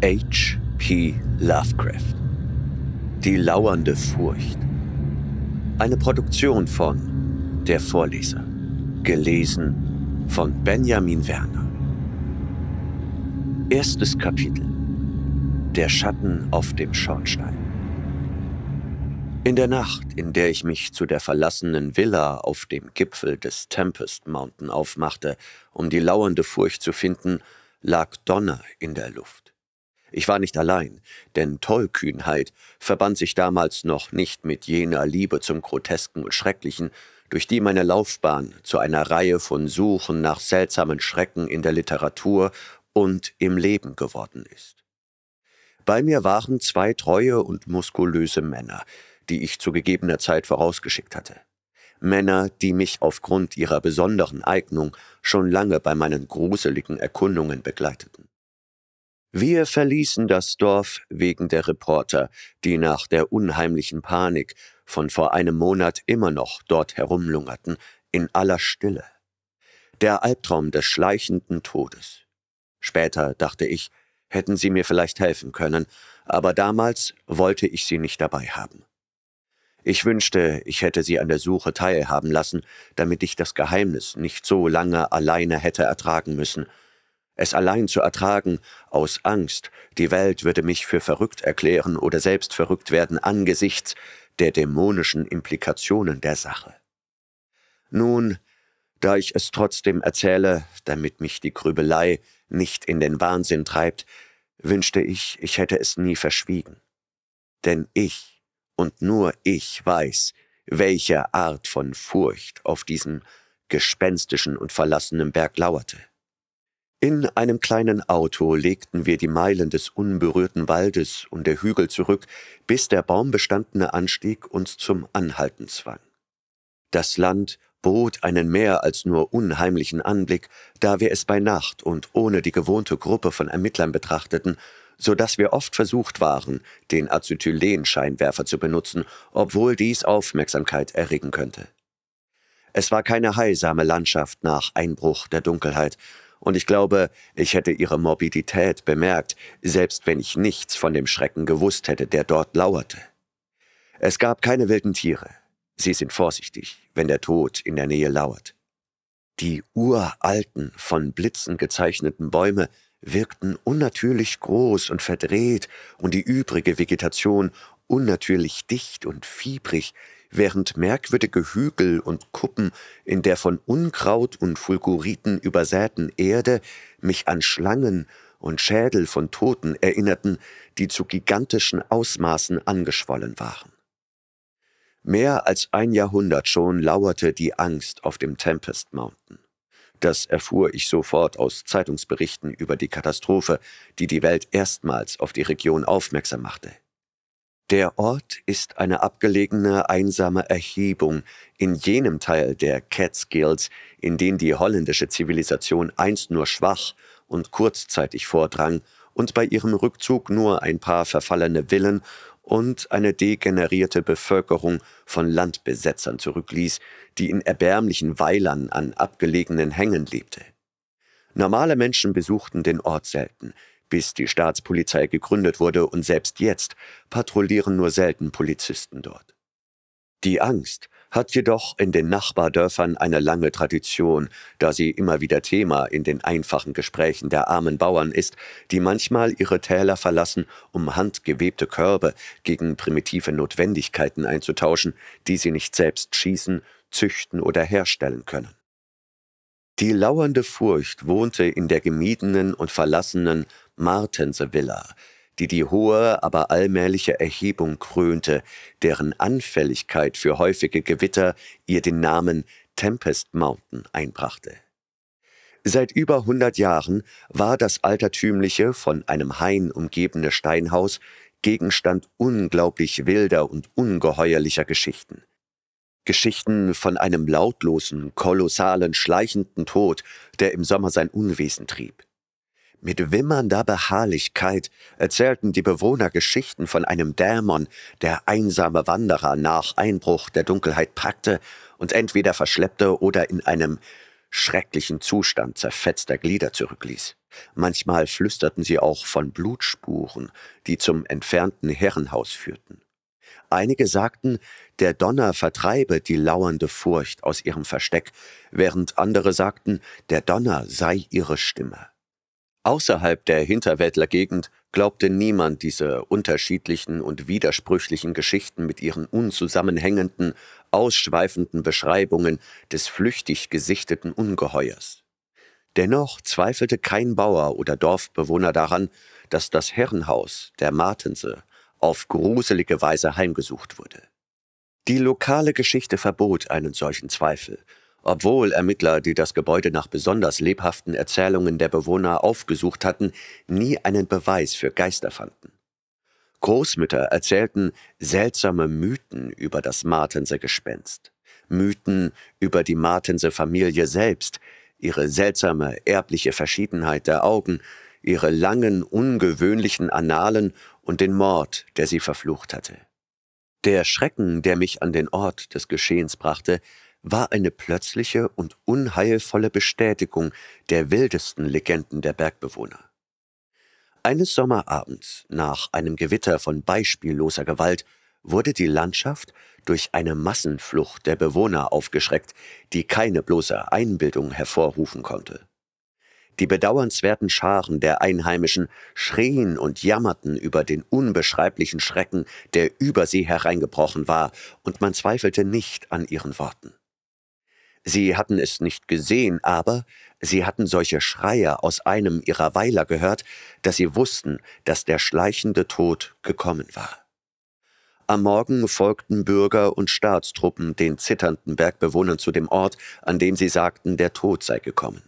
H.P. Lovecraft. Die lauernde Furcht. Eine Produktion von Der Vorleser. Gelesen von Benjamin Werner. Erstes Kapitel. Der Schatten auf dem Schornstein. In der Nacht, in der ich mich zu der verlassenen Villa auf dem Gipfel des Tempest Mountain aufmachte, um die lauernde Furcht zu finden, lag Donner in der Luft. Ich war nicht allein, denn Tollkühnheit verband sich damals noch nicht mit jener Liebe zum Grotesken und Schrecklichen, durch die meine Laufbahn zu einer Reihe von Suchen nach seltsamen Schrecken in der Literatur und im Leben geworden ist. Bei mir waren zwei treue und muskulöse Männer, die ich zu gegebener Zeit vorausgeschickt hatte. Männer, die mich aufgrund ihrer besonderen Eignung schon lange bei meinen gruseligen Erkundungen begleiteten. Wir verließen das Dorf wegen der Reporter, die nach der unheimlichen Panik von vor einem Monat immer noch dort herumlungerten, in aller Stille. Der Albtraum des schleichenden Todes. Später, dachte ich, hätten sie mir vielleicht helfen können, aber damals wollte ich sie nicht dabei haben. Ich wünschte, ich hätte sie an der Suche teilhaben lassen, damit ich das Geheimnis nicht so lange alleine hätte ertragen müssen, es allein zu ertragen, aus Angst, die Welt würde mich für verrückt erklären oder selbst verrückt werden angesichts der dämonischen Implikationen der Sache. Nun, da ich es trotzdem erzähle, damit mich die Grübelei nicht in den Wahnsinn treibt, wünschte ich, ich hätte es nie verschwiegen. Denn ich und nur ich weiß, welche Art von Furcht auf diesem gespenstischen und verlassenen Berg lauerte. In einem kleinen Auto legten wir die Meilen des unberührten Waldes und der Hügel zurück, bis der baumbestandene Anstieg uns zum Anhalten zwang. Das Land bot einen mehr als nur unheimlichen Anblick, da wir es bei Nacht und ohne die gewohnte Gruppe von Ermittlern betrachteten, so dass wir oft versucht waren, den Acetylenscheinwerfer zu benutzen, obwohl dies Aufmerksamkeit erregen könnte. Es war keine heilsame Landschaft nach Einbruch der Dunkelheit, und ich glaube, ich hätte ihre Morbidität bemerkt, selbst wenn ich nichts von dem Schrecken gewusst hätte, der dort lauerte. Es gab keine wilden Tiere. Sie sind vorsichtig, wenn der Tod in der Nähe lauert. Die uralten, von Blitzen gezeichneten Bäume wirkten unnatürlich groß und verdreht und die übrige Vegetation unnatürlich dicht und fiebrig, während merkwürdige Hügel und Kuppen in der von Unkraut und Fulguriten übersäten Erde mich an Schlangen und Schädel von Toten erinnerten, die zu gigantischen Ausmaßen angeschwollen waren. Mehr als ein Jahrhundert schon lauerte die Angst auf dem Tempest Mountain. Das erfuhr ich sofort aus Zeitungsberichten über die Katastrophe, die die Welt erstmals auf die Region aufmerksam machte. Der Ort ist eine abgelegene, einsame Erhebung in jenem Teil der Catskills, in den die holländische Zivilisation einst nur schwach und kurzzeitig vordrang und bei ihrem Rückzug nur ein paar verfallene Villen und eine degenerierte Bevölkerung von Landbesetzern zurückließ, die in erbärmlichen Weilern an abgelegenen Hängen lebte. Normale Menschen besuchten den Ort selten, bis die Staatspolizei gegründet wurde und selbst jetzt patrouillieren nur selten Polizisten dort. Die Angst hat jedoch in den Nachbardörfern eine lange Tradition, da sie immer wieder Thema in den einfachen Gesprächen der armen Bauern ist, die manchmal ihre Täler verlassen, um handgewebte Körbe gegen primitive Notwendigkeiten einzutauschen, die sie nicht selbst schießen, züchten oder herstellen können. Die lauernde Furcht wohnte in der gemiedenen und verlassenen, Martense Villa, die die hohe, aber allmähliche Erhebung krönte, deren Anfälligkeit für häufige Gewitter ihr den Namen Tempest Mountain einbrachte. Seit über 100 Jahren war das altertümliche, von einem Hain umgebene Steinhaus Gegenstand unglaublich wilder und ungeheuerlicher Geschichten. Geschichten von einem lautlosen, kolossalen, schleichenden Tod, der im Sommer sein Unwesen trieb. Mit wimmernder Beharrlichkeit erzählten die Bewohner Geschichten von einem Dämon, der einsame Wanderer nach Einbruch der Dunkelheit packte und entweder verschleppte oder in einem schrecklichen Zustand zerfetzter Glieder zurückließ. Manchmal flüsterten sie auch von Blutspuren, die zum entfernten Herrenhaus führten. Einige sagten, der Donner vertreibe die lauernde Furcht aus ihrem Versteck, während andere sagten, der Donner sei ihre Stimme. Außerhalb der Hinterwäldlergegend glaubte niemand diese unterschiedlichen und widersprüchlichen Geschichten mit ihren unzusammenhängenden, ausschweifenden Beschreibungen des flüchtig gesichteten Ungeheuers. Dennoch zweifelte kein Bauer oder Dorfbewohner daran, dass das Herrenhaus der Martense auf gruselige Weise heimgesucht wurde. Die lokale Geschichte verbot einen solchen Zweifel obwohl Ermittler, die das Gebäude nach besonders lebhaften Erzählungen der Bewohner aufgesucht hatten, nie einen Beweis für Geister fanden. Großmütter erzählten seltsame Mythen über das Martense Gespenst, Mythen über die Martense Familie selbst, ihre seltsame erbliche Verschiedenheit der Augen, ihre langen, ungewöhnlichen Annalen und den Mord, der sie verflucht hatte. Der Schrecken, der mich an den Ort des Geschehens brachte, war eine plötzliche und unheilvolle Bestätigung der wildesten Legenden der Bergbewohner. Eines Sommerabends, nach einem Gewitter von beispielloser Gewalt, wurde die Landschaft durch eine Massenflucht der Bewohner aufgeschreckt, die keine bloße Einbildung hervorrufen konnte. Die bedauernswerten Scharen der Einheimischen schrien und jammerten über den unbeschreiblichen Schrecken, der über sie hereingebrochen war, und man zweifelte nicht an ihren Worten. Sie hatten es nicht gesehen, aber sie hatten solche Schreie aus einem ihrer Weiler gehört, dass sie wussten, dass der schleichende Tod gekommen war. Am Morgen folgten Bürger und Staatstruppen den zitternden Bergbewohnern zu dem Ort, an dem sie sagten, der Tod sei gekommen.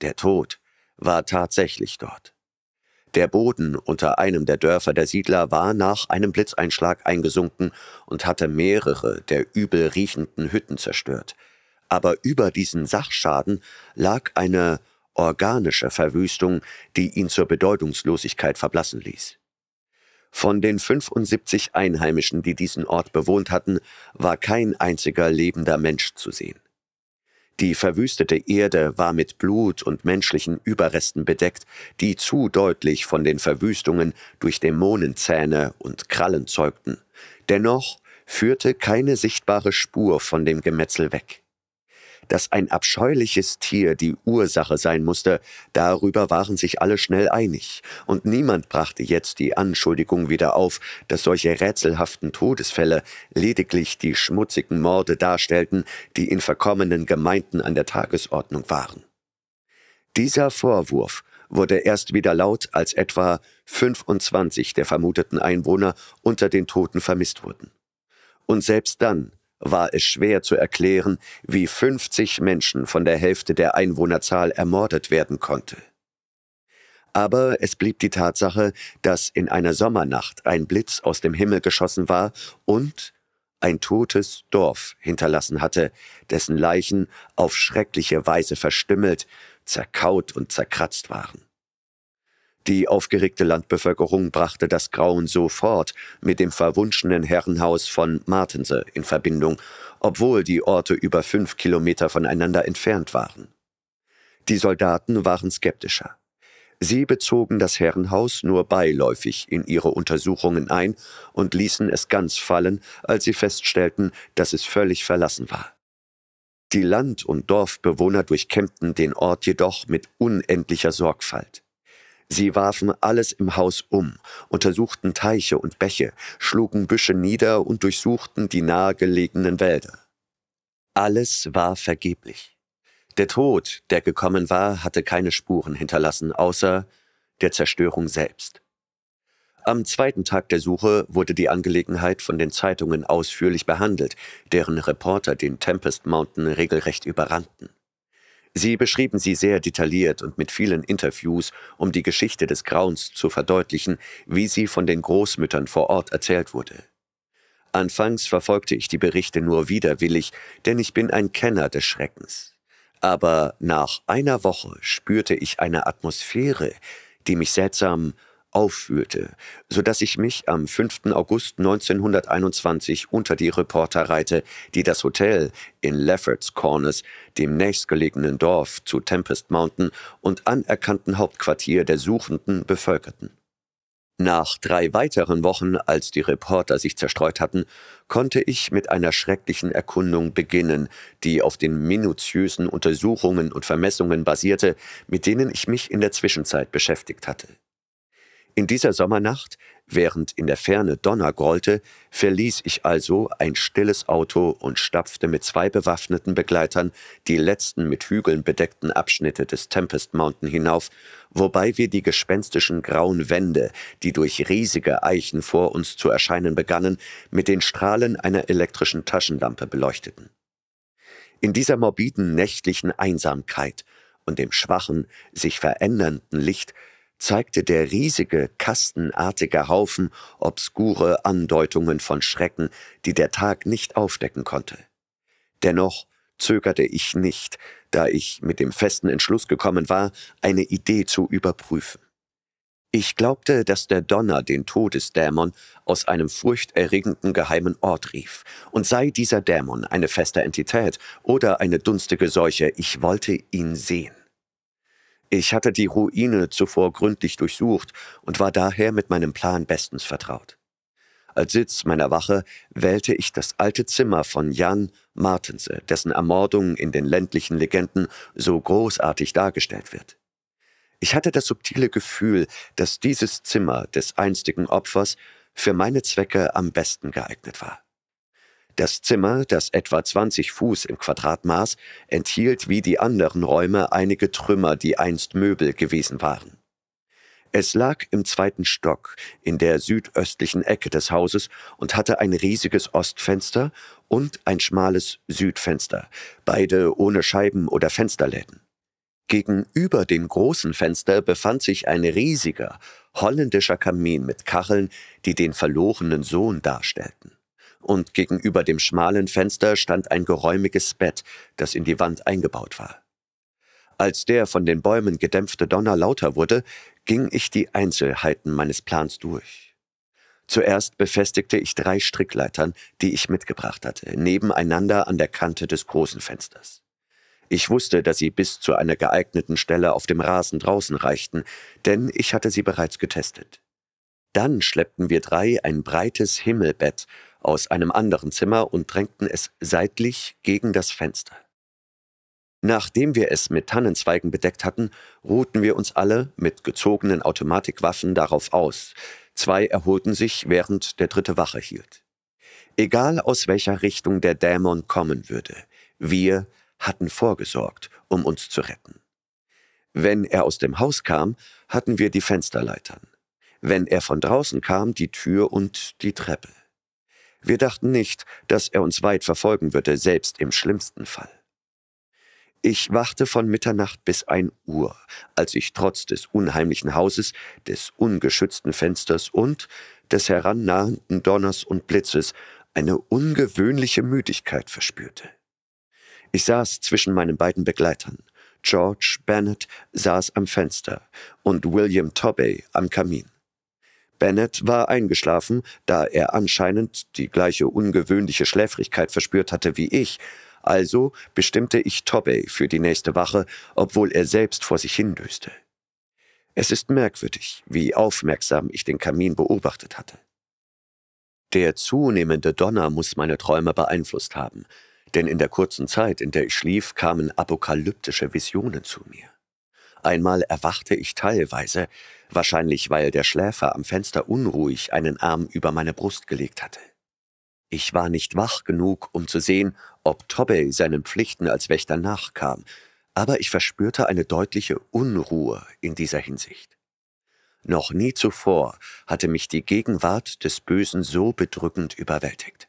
Der Tod war tatsächlich dort. Der Boden unter einem der Dörfer der Siedler war nach einem Blitzeinschlag eingesunken und hatte mehrere der übel riechenden Hütten zerstört aber über diesen Sachschaden lag eine organische Verwüstung, die ihn zur Bedeutungslosigkeit verblassen ließ. Von den 75 Einheimischen, die diesen Ort bewohnt hatten, war kein einziger lebender Mensch zu sehen. Die verwüstete Erde war mit Blut und menschlichen Überresten bedeckt, die zu deutlich von den Verwüstungen durch Dämonenzähne und Krallen zeugten. Dennoch führte keine sichtbare Spur von dem Gemetzel weg. Dass ein abscheuliches Tier die Ursache sein musste, darüber waren sich alle schnell einig, und niemand brachte jetzt die Anschuldigung wieder auf, dass solche rätselhaften Todesfälle lediglich die schmutzigen Morde darstellten, die in verkommenen Gemeinden an der Tagesordnung waren. Dieser Vorwurf wurde erst wieder laut, als etwa 25 der vermuteten Einwohner unter den Toten vermisst wurden. Und selbst dann war es schwer zu erklären, wie 50 Menschen von der Hälfte der Einwohnerzahl ermordet werden konnte. Aber es blieb die Tatsache, dass in einer Sommernacht ein Blitz aus dem Himmel geschossen war und ein totes Dorf hinterlassen hatte, dessen Leichen auf schreckliche Weise verstümmelt, zerkaut und zerkratzt waren. Die aufgeregte Landbevölkerung brachte das Grauen sofort mit dem verwunschenen Herrenhaus von Martense in Verbindung, obwohl die Orte über fünf Kilometer voneinander entfernt waren. Die Soldaten waren skeptischer. Sie bezogen das Herrenhaus nur beiläufig in ihre Untersuchungen ein und ließen es ganz fallen, als sie feststellten, dass es völlig verlassen war. Die Land- und Dorfbewohner durchkämmten den Ort jedoch mit unendlicher Sorgfalt. Sie warfen alles im Haus um, untersuchten Teiche und Bäche, schlugen Büsche nieder und durchsuchten die nahegelegenen Wälder. Alles war vergeblich. Der Tod, der gekommen war, hatte keine Spuren hinterlassen, außer der Zerstörung selbst. Am zweiten Tag der Suche wurde die Angelegenheit von den Zeitungen ausführlich behandelt, deren Reporter den Tempest Mountain regelrecht überrannten. Sie beschrieben sie sehr detailliert und mit vielen Interviews, um die Geschichte des Grauens zu verdeutlichen, wie sie von den Großmüttern vor Ort erzählt wurde. Anfangs verfolgte ich die Berichte nur widerwillig, denn ich bin ein Kenner des Schreckens. Aber nach einer Woche spürte ich eine Atmosphäre, die mich seltsam auffühlte, sodass ich mich am 5. August 1921 unter die Reporter reihte, die das Hotel in Lefferts Corners, dem nächstgelegenen Dorf zu Tempest Mountain und anerkannten Hauptquartier der Suchenden, bevölkerten. Nach drei weiteren Wochen, als die Reporter sich zerstreut hatten, konnte ich mit einer schrecklichen Erkundung beginnen, die auf den minutiösen Untersuchungen und Vermessungen basierte, mit denen ich mich in der Zwischenzeit beschäftigt hatte. In dieser Sommernacht, während in der Ferne Donner grollte, verließ ich also ein stilles Auto und stapfte mit zwei bewaffneten Begleitern die letzten mit Hügeln bedeckten Abschnitte des Tempest Mountain hinauf, wobei wir die gespenstischen grauen Wände, die durch riesige Eichen vor uns zu erscheinen begannen, mit den Strahlen einer elektrischen Taschenlampe beleuchteten. In dieser morbiden nächtlichen Einsamkeit und dem schwachen, sich verändernden Licht zeigte der riesige, kastenartige Haufen obskure Andeutungen von Schrecken, die der Tag nicht aufdecken konnte. Dennoch zögerte ich nicht, da ich mit dem festen Entschluss gekommen war, eine Idee zu überprüfen. Ich glaubte, dass der Donner den Todesdämon aus einem furchterregenden geheimen Ort rief, und sei dieser Dämon eine feste Entität oder eine dunstige Seuche, ich wollte ihn sehen. Ich hatte die Ruine zuvor gründlich durchsucht und war daher mit meinem Plan bestens vertraut. Als Sitz meiner Wache wählte ich das alte Zimmer von Jan Martense, dessen Ermordung in den ländlichen Legenden so großartig dargestellt wird. Ich hatte das subtile Gefühl, dass dieses Zimmer des einstigen Opfers für meine Zwecke am besten geeignet war. Das Zimmer, das etwa 20 Fuß im Quadrat maß, enthielt wie die anderen Räume einige Trümmer, die einst Möbel gewesen waren. Es lag im zweiten Stock, in der südöstlichen Ecke des Hauses und hatte ein riesiges Ostfenster und ein schmales Südfenster, beide ohne Scheiben oder Fensterläden. Gegenüber dem großen Fenster befand sich ein riesiger holländischer Kamin mit Kacheln, die den verlorenen Sohn darstellten und gegenüber dem schmalen Fenster stand ein geräumiges Bett, das in die Wand eingebaut war. Als der von den Bäumen gedämpfte Donner lauter wurde, ging ich die Einzelheiten meines Plans durch. Zuerst befestigte ich drei Strickleitern, die ich mitgebracht hatte, nebeneinander an der Kante des großen Fensters. Ich wusste, dass sie bis zu einer geeigneten Stelle auf dem Rasen draußen reichten, denn ich hatte sie bereits getestet. Dann schleppten wir drei ein breites Himmelbett aus einem anderen Zimmer und drängten es seitlich gegen das Fenster. Nachdem wir es mit Tannenzweigen bedeckt hatten, ruhten wir uns alle mit gezogenen Automatikwaffen darauf aus. Zwei erholten sich, während der dritte Wache hielt. Egal aus welcher Richtung der Dämon kommen würde, wir hatten vorgesorgt, um uns zu retten. Wenn er aus dem Haus kam, hatten wir die Fensterleitern. Wenn er von draußen kam, die Tür und die Treppe. Wir dachten nicht, dass er uns weit verfolgen würde, selbst im schlimmsten Fall. Ich wachte von Mitternacht bis ein Uhr, als ich trotz des unheimlichen Hauses, des ungeschützten Fensters und des herannahenden Donners und Blitzes eine ungewöhnliche Müdigkeit verspürte. Ich saß zwischen meinen beiden Begleitern. George Bennett saß am Fenster und William Tobey am Kamin. Bennett war eingeschlafen, da er anscheinend die gleiche ungewöhnliche Schläfrigkeit verspürt hatte wie ich, also bestimmte ich Tobey für die nächste Wache, obwohl er selbst vor sich hindöste. Es ist merkwürdig, wie aufmerksam ich den Kamin beobachtet hatte. Der zunehmende Donner muss meine Träume beeinflusst haben, denn in der kurzen Zeit, in der ich schlief, kamen apokalyptische Visionen zu mir. Einmal erwachte ich teilweise, wahrscheinlich weil der Schläfer am Fenster unruhig einen Arm über meine Brust gelegt hatte. Ich war nicht wach genug, um zu sehen, ob Tobey seinen Pflichten als Wächter nachkam, aber ich verspürte eine deutliche Unruhe in dieser Hinsicht. Noch nie zuvor hatte mich die Gegenwart des Bösen so bedrückend überwältigt.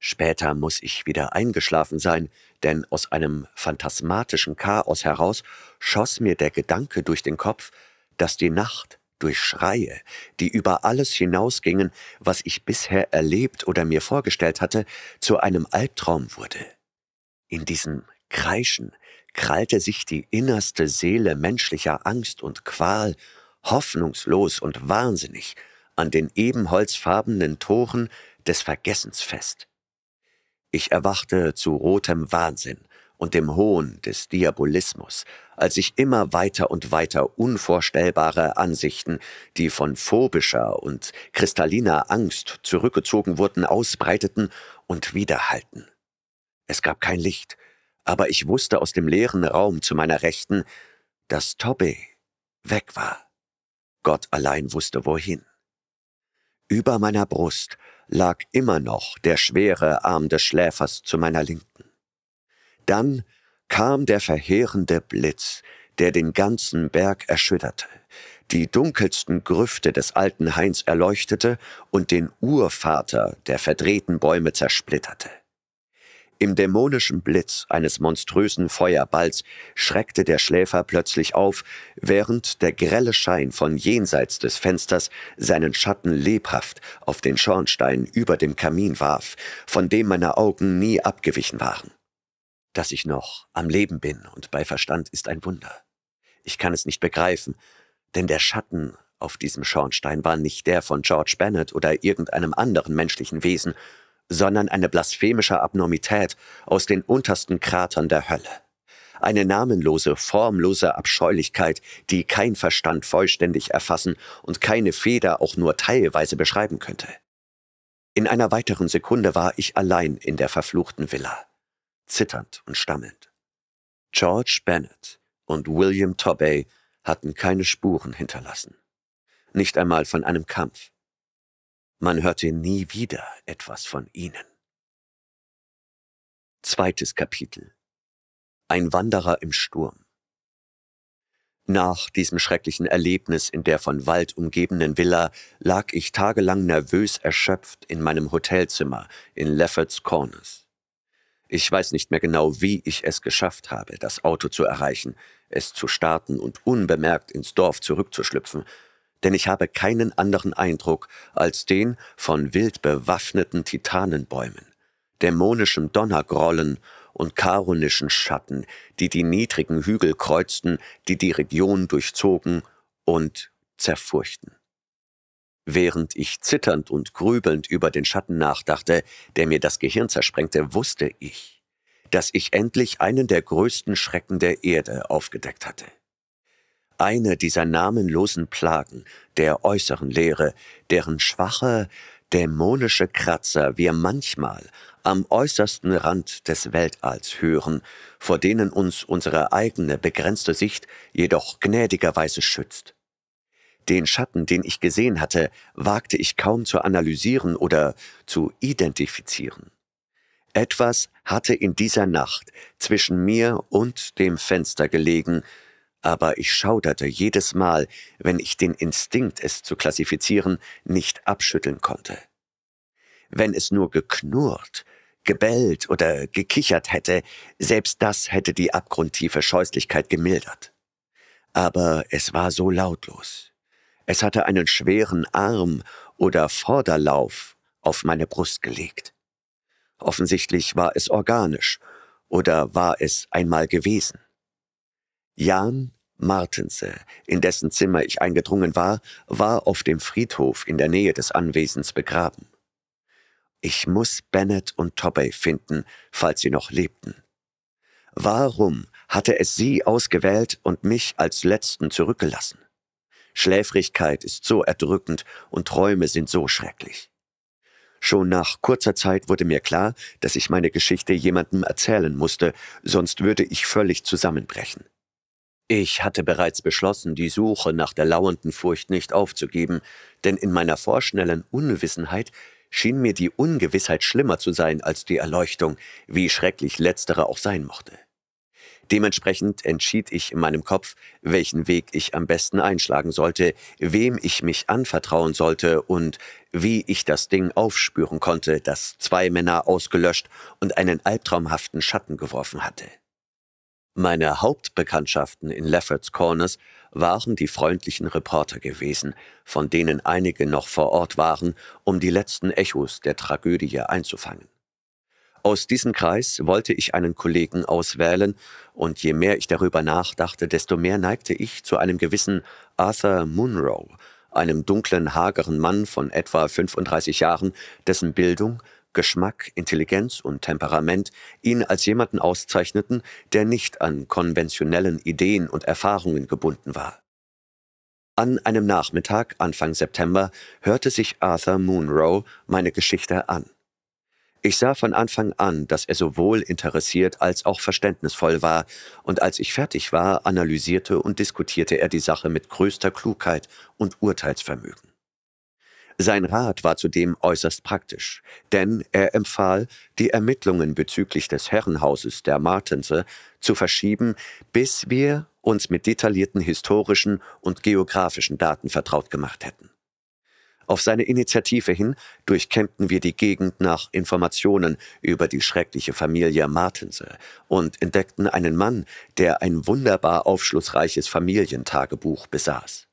Später muss ich wieder eingeschlafen sein, denn aus einem phantasmatischen Chaos heraus schoss mir der Gedanke durch den Kopf, dass die Nacht durch Schreie, die über alles hinausgingen, was ich bisher erlebt oder mir vorgestellt hatte, zu einem Albtraum wurde. In diesem Kreischen krallte sich die innerste Seele menschlicher Angst und Qual, hoffnungslos und wahnsinnig, an den ebenholzfarbenen Toren des Vergessens fest. Ich erwachte zu rotem Wahnsinn und dem Hohn des Diabolismus, als ich immer weiter und weiter unvorstellbare Ansichten, die von phobischer und kristalliner Angst zurückgezogen wurden, ausbreiteten und widerhallten. Es gab kein Licht, aber ich wusste aus dem leeren Raum zu meiner Rechten, dass Toby weg war. Gott allein wusste wohin. Über meiner Brust lag immer noch der schwere Arm des Schläfers zu meiner Linken. Dann kam der verheerende Blitz, der den ganzen Berg erschütterte, die dunkelsten Grüfte des alten Hains erleuchtete und den Urvater der verdrehten Bäume zersplitterte. Im dämonischen Blitz eines monströsen Feuerballs schreckte der Schläfer plötzlich auf, während der grelle Schein von jenseits des Fensters seinen Schatten lebhaft auf den Schornstein über dem Kamin warf, von dem meine Augen nie abgewichen waren. Dass ich noch am Leben bin und bei Verstand ist ein Wunder. Ich kann es nicht begreifen, denn der Schatten auf diesem Schornstein war nicht der von George Bennett oder irgendeinem anderen menschlichen Wesen, sondern eine blasphemische Abnormität aus den untersten Kratern der Hölle. Eine namenlose, formlose Abscheulichkeit, die kein Verstand vollständig erfassen und keine Feder auch nur teilweise beschreiben könnte. In einer weiteren Sekunde war ich allein in der verfluchten Villa, zitternd und stammelnd. George Bennett und William Tobey hatten keine Spuren hinterlassen. Nicht einmal von einem Kampf. Man hörte nie wieder etwas von ihnen. Zweites Kapitel Ein Wanderer im Sturm Nach diesem schrecklichen Erlebnis in der von Wald umgebenen Villa lag ich tagelang nervös erschöpft in meinem Hotelzimmer in Lefferts Corners. Ich weiß nicht mehr genau, wie ich es geschafft habe, das Auto zu erreichen, es zu starten und unbemerkt ins Dorf zurückzuschlüpfen, denn ich habe keinen anderen Eindruck als den von wild bewaffneten Titanenbäumen, dämonischem Donnergrollen und karonischen Schatten, die die niedrigen Hügel kreuzten, die die Region durchzogen und zerfurchten. Während ich zitternd und grübelnd über den Schatten nachdachte, der mir das Gehirn zersprengte, wusste ich, dass ich endlich einen der größten Schrecken der Erde aufgedeckt hatte eine dieser namenlosen Plagen der äußeren Lehre, deren schwache, dämonische Kratzer wir manchmal am äußersten Rand des Weltalls hören, vor denen uns unsere eigene begrenzte Sicht jedoch gnädigerweise schützt. Den Schatten, den ich gesehen hatte, wagte ich kaum zu analysieren oder zu identifizieren. Etwas hatte in dieser Nacht zwischen mir und dem Fenster gelegen, aber ich schauderte jedes Mal, wenn ich den Instinkt, es zu klassifizieren, nicht abschütteln konnte. Wenn es nur geknurrt, gebellt oder gekichert hätte, selbst das hätte die abgrundtiefe Scheußlichkeit gemildert. Aber es war so lautlos. Es hatte einen schweren Arm oder Vorderlauf auf meine Brust gelegt. Offensichtlich war es organisch oder war es einmal gewesen. Jan Martense, in dessen Zimmer ich eingedrungen war, war auf dem Friedhof in der Nähe des Anwesens begraben. Ich muss Bennett und Tobey finden, falls sie noch lebten. Warum hatte es sie ausgewählt und mich als letzten zurückgelassen? Schläfrigkeit ist so erdrückend und Träume sind so schrecklich. Schon nach kurzer Zeit wurde mir klar, dass ich meine Geschichte jemandem erzählen musste, sonst würde ich völlig zusammenbrechen. Ich hatte bereits beschlossen, die Suche nach der lauernden Furcht nicht aufzugeben, denn in meiner vorschnellen Unwissenheit schien mir die Ungewissheit schlimmer zu sein als die Erleuchtung, wie schrecklich letztere auch sein mochte. Dementsprechend entschied ich in meinem Kopf, welchen Weg ich am besten einschlagen sollte, wem ich mich anvertrauen sollte und wie ich das Ding aufspüren konnte, das zwei Männer ausgelöscht und einen albtraumhaften Schatten geworfen hatte. Meine Hauptbekanntschaften in Lefferts Corners waren die freundlichen Reporter gewesen, von denen einige noch vor Ort waren, um die letzten Echos der Tragödie einzufangen. Aus diesem Kreis wollte ich einen Kollegen auswählen, und je mehr ich darüber nachdachte, desto mehr neigte ich zu einem gewissen Arthur Munro, einem dunklen, hageren Mann von etwa 35 Jahren, dessen Bildung, Geschmack, Intelligenz und Temperament ihn als jemanden auszeichneten, der nicht an konventionellen Ideen und Erfahrungen gebunden war. An einem Nachmittag Anfang September hörte sich Arthur Munro meine Geschichte an. Ich sah von Anfang an, dass er sowohl interessiert als auch verständnisvoll war, und als ich fertig war, analysierte und diskutierte er die Sache mit größter Klugheit und Urteilsvermögen. Sein Rat war zudem äußerst praktisch, denn er empfahl, die Ermittlungen bezüglich des Herrenhauses der Martense zu verschieben, bis wir uns mit detaillierten historischen und geografischen Daten vertraut gemacht hätten. Auf seine Initiative hin durchkämmten wir die Gegend nach Informationen über die schreckliche Familie Martense und entdeckten einen Mann, der ein wunderbar aufschlussreiches Familientagebuch besaß.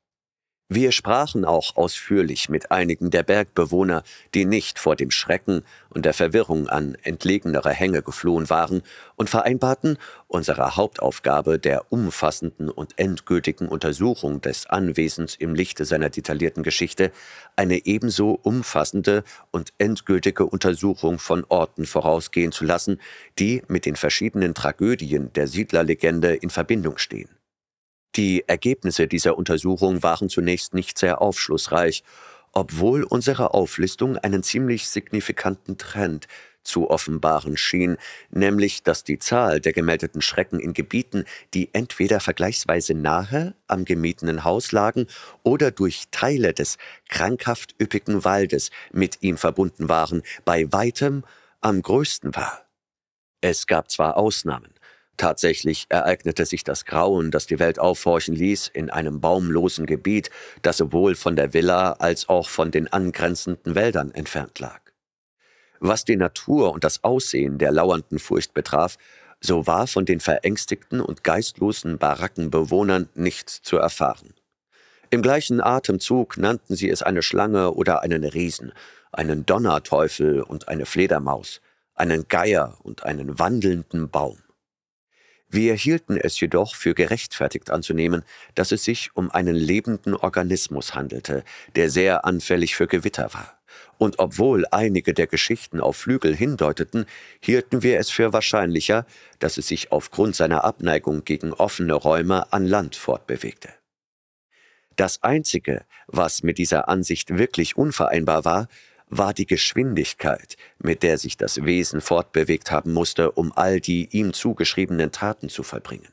Wir sprachen auch ausführlich mit einigen der Bergbewohner, die nicht vor dem Schrecken und der Verwirrung an entlegenere Hänge geflohen waren, und vereinbarten, unserer Hauptaufgabe der umfassenden und endgültigen Untersuchung des Anwesens im Lichte seiner detaillierten Geschichte eine ebenso umfassende und endgültige Untersuchung von Orten vorausgehen zu lassen, die mit den verschiedenen Tragödien der Siedlerlegende in Verbindung stehen. Die Ergebnisse dieser Untersuchung waren zunächst nicht sehr aufschlussreich, obwohl unsere Auflistung einen ziemlich signifikanten Trend zu offenbaren schien, nämlich dass die Zahl der gemeldeten Schrecken in Gebieten, die entweder vergleichsweise nahe am gemietenen Haus lagen oder durch Teile des krankhaft üppigen Waldes mit ihm verbunden waren, bei weitem am größten war. Es gab zwar Ausnahmen, Tatsächlich ereignete sich das Grauen, das die Welt aufhorchen ließ, in einem baumlosen Gebiet, das sowohl von der Villa als auch von den angrenzenden Wäldern entfernt lag. Was die Natur und das Aussehen der lauernden Furcht betraf, so war von den verängstigten und geistlosen Barackenbewohnern nichts zu erfahren. Im gleichen Atemzug nannten sie es eine Schlange oder einen Riesen, einen Donnerteufel und eine Fledermaus, einen Geier und einen wandelnden Baum. Wir hielten es jedoch für gerechtfertigt anzunehmen, dass es sich um einen lebenden Organismus handelte, der sehr anfällig für Gewitter war. Und obwohl einige der Geschichten auf Flügel hindeuteten, hielten wir es für wahrscheinlicher, dass es sich aufgrund seiner Abneigung gegen offene Räume an Land fortbewegte. Das Einzige, was mit dieser Ansicht wirklich unvereinbar war, war die Geschwindigkeit, mit der sich das Wesen fortbewegt haben musste, um all die ihm zugeschriebenen Taten zu vollbringen.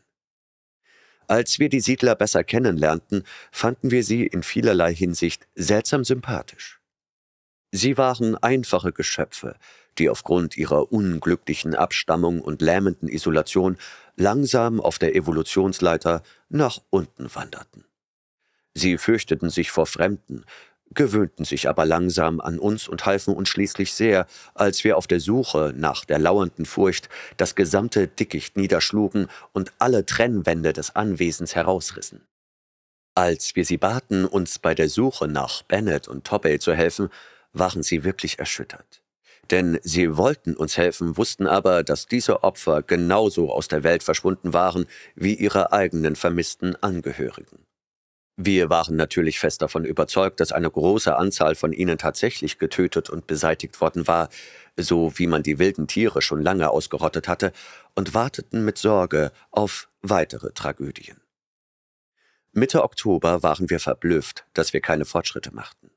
Als wir die Siedler besser kennenlernten, fanden wir sie in vielerlei Hinsicht seltsam sympathisch. Sie waren einfache Geschöpfe, die aufgrund ihrer unglücklichen Abstammung und lähmenden Isolation langsam auf der Evolutionsleiter nach unten wanderten. Sie fürchteten sich vor Fremden, gewöhnten sich aber langsam an uns und halfen uns schließlich sehr, als wir auf der Suche nach der lauernden Furcht das gesamte Dickicht niederschlugen und alle Trennwände des Anwesens herausrissen. Als wir sie baten, uns bei der Suche nach Bennett und Toppey zu helfen, waren sie wirklich erschüttert. Denn sie wollten uns helfen, wussten aber, dass diese Opfer genauso aus der Welt verschwunden waren wie ihre eigenen vermissten Angehörigen. Wir waren natürlich fest davon überzeugt, dass eine große Anzahl von ihnen tatsächlich getötet und beseitigt worden war, so wie man die wilden Tiere schon lange ausgerottet hatte, und warteten mit Sorge auf weitere Tragödien. Mitte Oktober waren wir verblüfft, dass wir keine Fortschritte machten.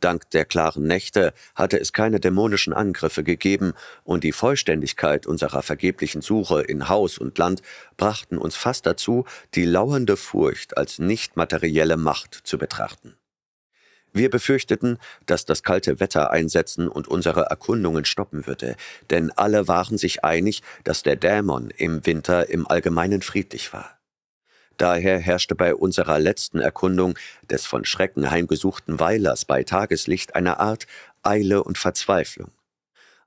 Dank der klaren Nächte hatte es keine dämonischen Angriffe gegeben, und die Vollständigkeit unserer vergeblichen Suche in Haus und Land brachten uns fast dazu, die lauernde Furcht als nicht materielle Macht zu betrachten. Wir befürchteten, dass das kalte Wetter einsetzen und unsere Erkundungen stoppen würde, denn alle waren sich einig, dass der Dämon im Winter im Allgemeinen friedlich war. Daher herrschte bei unserer letzten Erkundung des von Schrecken heimgesuchten Weilers bei Tageslicht eine Art Eile und Verzweiflung.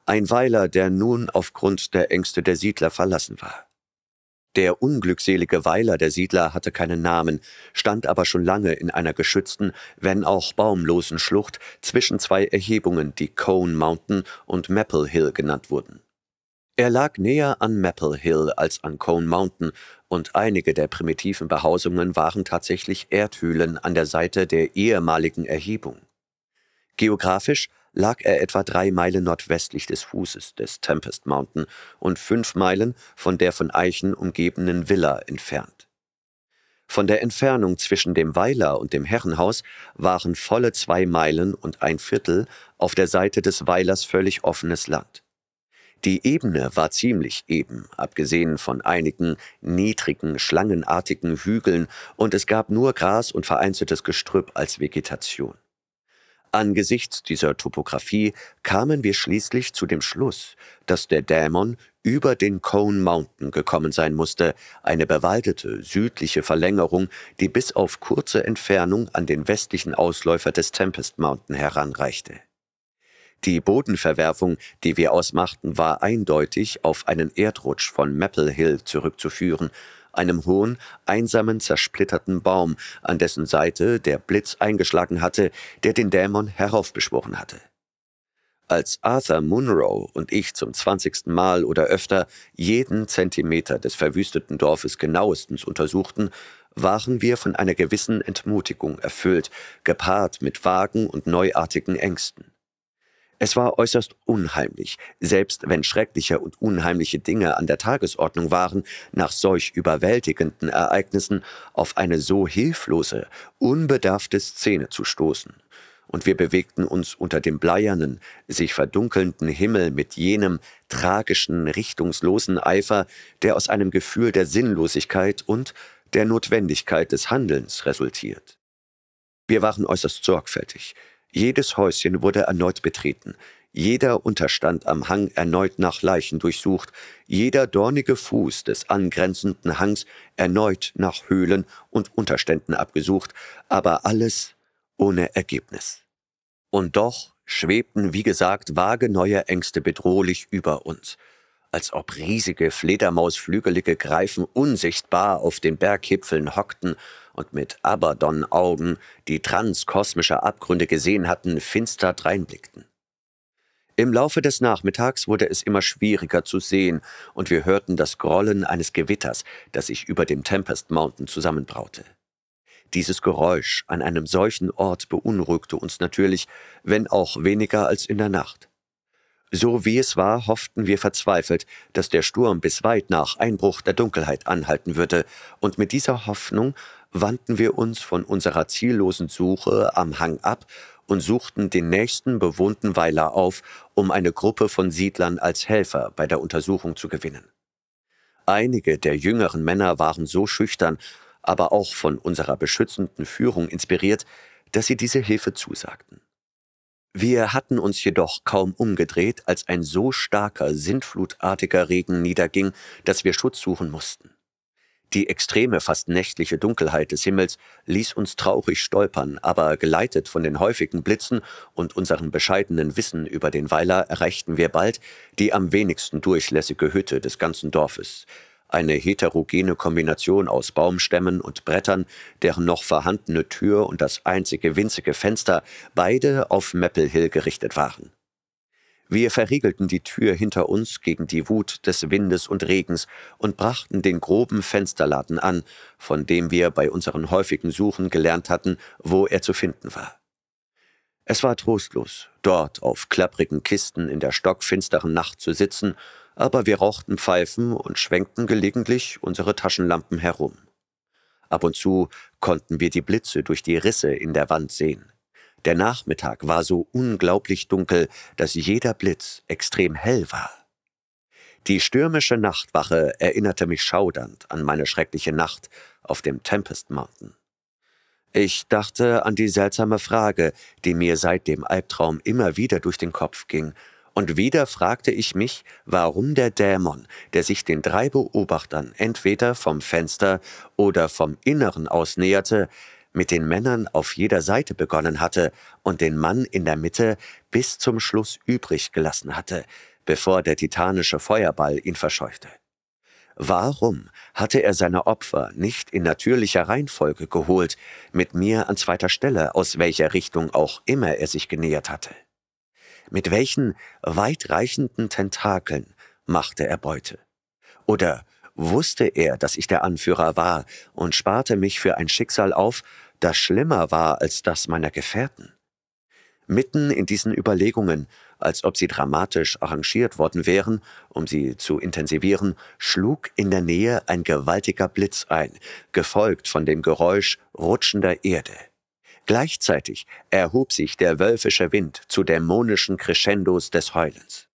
Ein Weiler, der nun aufgrund der Ängste der Siedler verlassen war. Der unglückselige Weiler der Siedler hatte keinen Namen, stand aber schon lange in einer geschützten, wenn auch baumlosen Schlucht zwischen zwei Erhebungen, die Cone Mountain und Maple Hill genannt wurden. Er lag näher an Maple Hill als an Cone Mountain und einige der primitiven Behausungen waren tatsächlich Erdhöhlen an der Seite der ehemaligen Erhebung. Geografisch lag er etwa drei Meilen nordwestlich des Fußes des Tempest Mountain und fünf Meilen von der von Eichen umgebenen Villa entfernt. Von der Entfernung zwischen dem Weiler und dem Herrenhaus waren volle zwei Meilen und ein Viertel auf der Seite des Weilers völlig offenes Land. Die Ebene war ziemlich eben, abgesehen von einigen niedrigen, schlangenartigen Hügeln, und es gab nur Gras und vereinzeltes Gestrüpp als Vegetation. Angesichts dieser Topographie kamen wir schließlich zu dem Schluss, dass der Dämon über den Cone Mountain gekommen sein musste, eine bewaldete südliche Verlängerung, die bis auf kurze Entfernung an den westlichen Ausläufer des Tempest Mountain heranreichte. Die Bodenverwerfung, die wir ausmachten, war eindeutig auf einen Erdrutsch von Maple Hill zurückzuführen, einem hohen, einsamen, zersplitterten Baum, an dessen Seite der Blitz eingeschlagen hatte, der den Dämon heraufbeschworen hatte. Als Arthur Munro und ich zum zwanzigsten Mal oder öfter jeden Zentimeter des verwüsteten Dorfes genauestens untersuchten, waren wir von einer gewissen Entmutigung erfüllt, gepaart mit vagen und neuartigen Ängsten. Es war äußerst unheimlich, selbst wenn schreckliche und unheimliche Dinge an der Tagesordnung waren, nach solch überwältigenden Ereignissen auf eine so hilflose, unbedarfte Szene zu stoßen. Und wir bewegten uns unter dem bleiernen, sich verdunkelnden Himmel mit jenem tragischen, richtungslosen Eifer, der aus einem Gefühl der Sinnlosigkeit und der Notwendigkeit des Handelns resultiert. Wir waren äußerst sorgfältig, jedes Häuschen wurde erneut betreten, jeder Unterstand am Hang erneut nach Leichen durchsucht, jeder dornige Fuß des angrenzenden Hangs erneut nach Höhlen und Unterständen abgesucht, aber alles ohne Ergebnis. Und doch schwebten, wie gesagt, vage neue Ängste bedrohlich über uns, als ob riesige, fledermausflügelige Greifen unsichtbar auf den Berghipfeln hockten und mit Abaddon-Augen, die transkosmische Abgründe gesehen hatten, finster dreinblickten. Im Laufe des Nachmittags wurde es immer schwieriger zu sehen, und wir hörten das Grollen eines Gewitters, das sich über dem Tempest Mountain zusammenbraute. Dieses Geräusch an einem solchen Ort beunruhigte uns natürlich, wenn auch weniger als in der Nacht. So wie es war, hofften wir verzweifelt, dass der Sturm bis weit nach Einbruch der Dunkelheit anhalten würde, und mit dieser Hoffnung wandten wir uns von unserer ziellosen Suche am Hang ab und suchten den nächsten bewohnten Weiler auf, um eine Gruppe von Siedlern als Helfer bei der Untersuchung zu gewinnen. Einige der jüngeren Männer waren so schüchtern, aber auch von unserer beschützenden Führung inspiriert, dass sie diese Hilfe zusagten. Wir hatten uns jedoch kaum umgedreht, als ein so starker, sintflutartiger Regen niederging, dass wir Schutz suchen mussten. Die extreme, fast nächtliche Dunkelheit des Himmels ließ uns traurig stolpern, aber geleitet von den häufigen Blitzen und unserem bescheidenen Wissen über den Weiler erreichten wir bald die am wenigsten durchlässige Hütte des ganzen Dorfes. Eine heterogene Kombination aus Baumstämmen und Brettern, deren noch vorhandene Tür und das einzige winzige Fenster beide auf Maple Hill gerichtet waren. Wir verriegelten die Tür hinter uns gegen die Wut des Windes und Regens und brachten den groben Fensterladen an, von dem wir bei unseren häufigen Suchen gelernt hatten, wo er zu finden war. Es war trostlos, dort auf klapprigen Kisten in der stockfinsteren Nacht zu sitzen, aber wir rauchten Pfeifen und schwenkten gelegentlich unsere Taschenlampen herum. Ab und zu konnten wir die Blitze durch die Risse in der Wand sehen. Der Nachmittag war so unglaublich dunkel, dass jeder Blitz extrem hell war. Die stürmische Nachtwache erinnerte mich schaudernd an meine schreckliche Nacht auf dem Tempest Mountain. Ich dachte an die seltsame Frage, die mir seit dem Albtraum immer wieder durch den Kopf ging, und wieder fragte ich mich, warum der Dämon, der sich den drei Beobachtern entweder vom Fenster oder vom Inneren aus näherte, mit den Männern auf jeder Seite begonnen hatte und den Mann in der Mitte bis zum Schluss übrig gelassen hatte, bevor der titanische Feuerball ihn verscheuchte. Warum hatte er seine Opfer nicht in natürlicher Reihenfolge geholt, mit mir an zweiter Stelle, aus welcher Richtung auch immer er sich genähert hatte? Mit welchen weitreichenden Tentakeln machte er Beute? Oder wusste er, dass ich der Anführer war und sparte mich für ein Schicksal auf, das schlimmer war als das meiner Gefährten. Mitten in diesen Überlegungen, als ob sie dramatisch arrangiert worden wären, um sie zu intensivieren, schlug in der Nähe ein gewaltiger Blitz ein, gefolgt von dem Geräusch rutschender Erde. Gleichzeitig erhob sich der wölfische Wind zu dämonischen Crescendos des Heulens.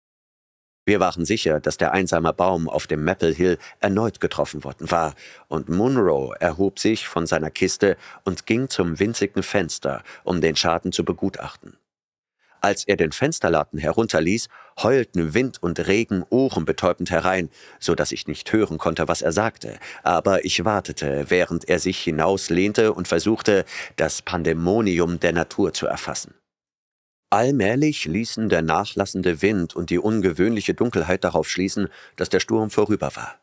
Wir waren sicher, dass der einsame Baum auf dem Maple Hill erneut getroffen worden war, und Munro erhob sich von seiner Kiste und ging zum winzigen Fenster, um den Schaden zu begutachten. Als er den Fensterladen herunterließ, heulten Wind und Regen ohrenbetäubend herein, so dass ich nicht hören konnte, was er sagte, aber ich wartete, während er sich hinauslehnte und versuchte, das Pandemonium der Natur zu erfassen. Allmählich ließen der nachlassende Wind und die ungewöhnliche Dunkelheit darauf schließen, dass der Sturm vorüber war.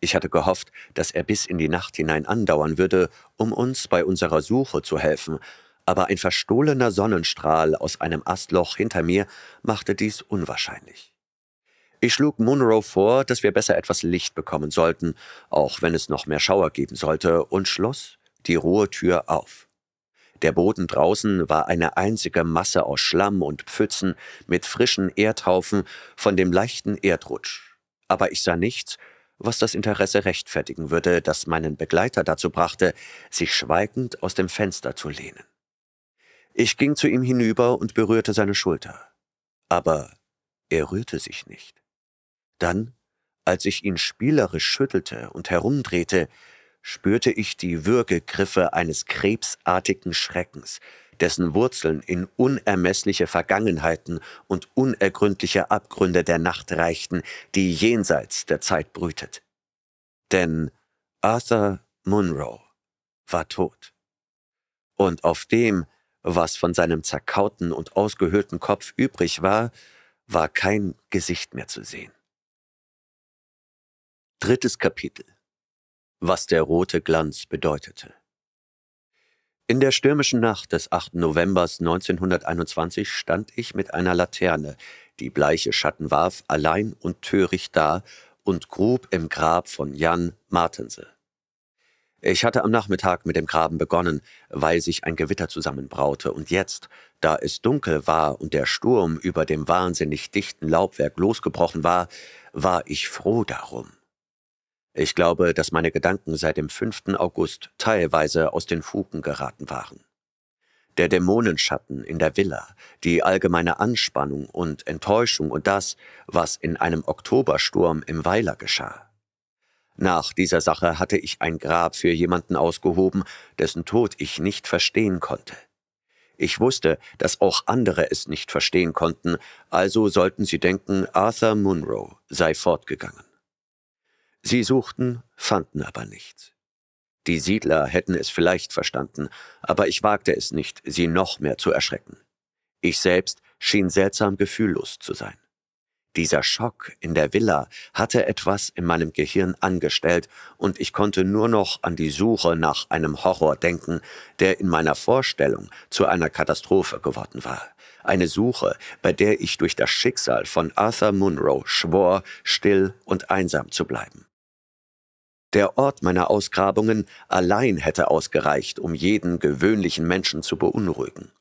Ich hatte gehofft, dass er bis in die Nacht hinein andauern würde, um uns bei unserer Suche zu helfen, aber ein verstohlener Sonnenstrahl aus einem Astloch hinter mir machte dies unwahrscheinlich. Ich schlug Munro vor, dass wir besser etwas Licht bekommen sollten, auch wenn es noch mehr Schauer geben sollte, und schloss die Ruhetür auf. Der Boden draußen war eine einzige Masse aus Schlamm und Pfützen mit frischen Erdhaufen von dem leichten Erdrutsch. Aber ich sah nichts, was das Interesse rechtfertigen würde, das meinen Begleiter dazu brachte, sich schweigend aus dem Fenster zu lehnen. Ich ging zu ihm hinüber und berührte seine Schulter. Aber er rührte sich nicht. Dann, als ich ihn spielerisch schüttelte und herumdrehte, spürte ich die Würgegriffe eines krebsartigen Schreckens, dessen Wurzeln in unermessliche Vergangenheiten und unergründliche Abgründe der Nacht reichten, die jenseits der Zeit brütet. Denn Arthur Munro war tot. Und auf dem, was von seinem zerkauten und ausgehöhlten Kopf übrig war, war kein Gesicht mehr zu sehen. Drittes Kapitel was der rote Glanz bedeutete. In der stürmischen Nacht des 8. November 1921 stand ich mit einer Laterne, die bleiche Schatten warf, allein und töricht da und grub im Grab von Jan Martense. Ich hatte am Nachmittag mit dem Graben begonnen, weil sich ein Gewitter zusammenbraute, und jetzt, da es dunkel war und der Sturm über dem wahnsinnig dichten Laubwerk losgebrochen war, war ich froh darum. Ich glaube, dass meine Gedanken seit dem 5. August teilweise aus den Fugen geraten waren. Der Dämonenschatten in der Villa, die allgemeine Anspannung und Enttäuschung und das, was in einem Oktobersturm im Weiler geschah. Nach dieser Sache hatte ich ein Grab für jemanden ausgehoben, dessen Tod ich nicht verstehen konnte. Ich wusste, dass auch andere es nicht verstehen konnten, also sollten sie denken, Arthur Munro sei fortgegangen. Sie suchten, fanden aber nichts. Die Siedler hätten es vielleicht verstanden, aber ich wagte es nicht, sie noch mehr zu erschrecken. Ich selbst schien seltsam gefühllos zu sein. Dieser Schock in der Villa hatte etwas in meinem Gehirn angestellt, und ich konnte nur noch an die Suche nach einem Horror denken, der in meiner Vorstellung zu einer Katastrophe geworden war. Eine Suche, bei der ich durch das Schicksal von Arthur Munro schwor, still und einsam zu bleiben. Der Ort meiner Ausgrabungen allein hätte ausgereicht, um jeden gewöhnlichen Menschen zu beunruhigen.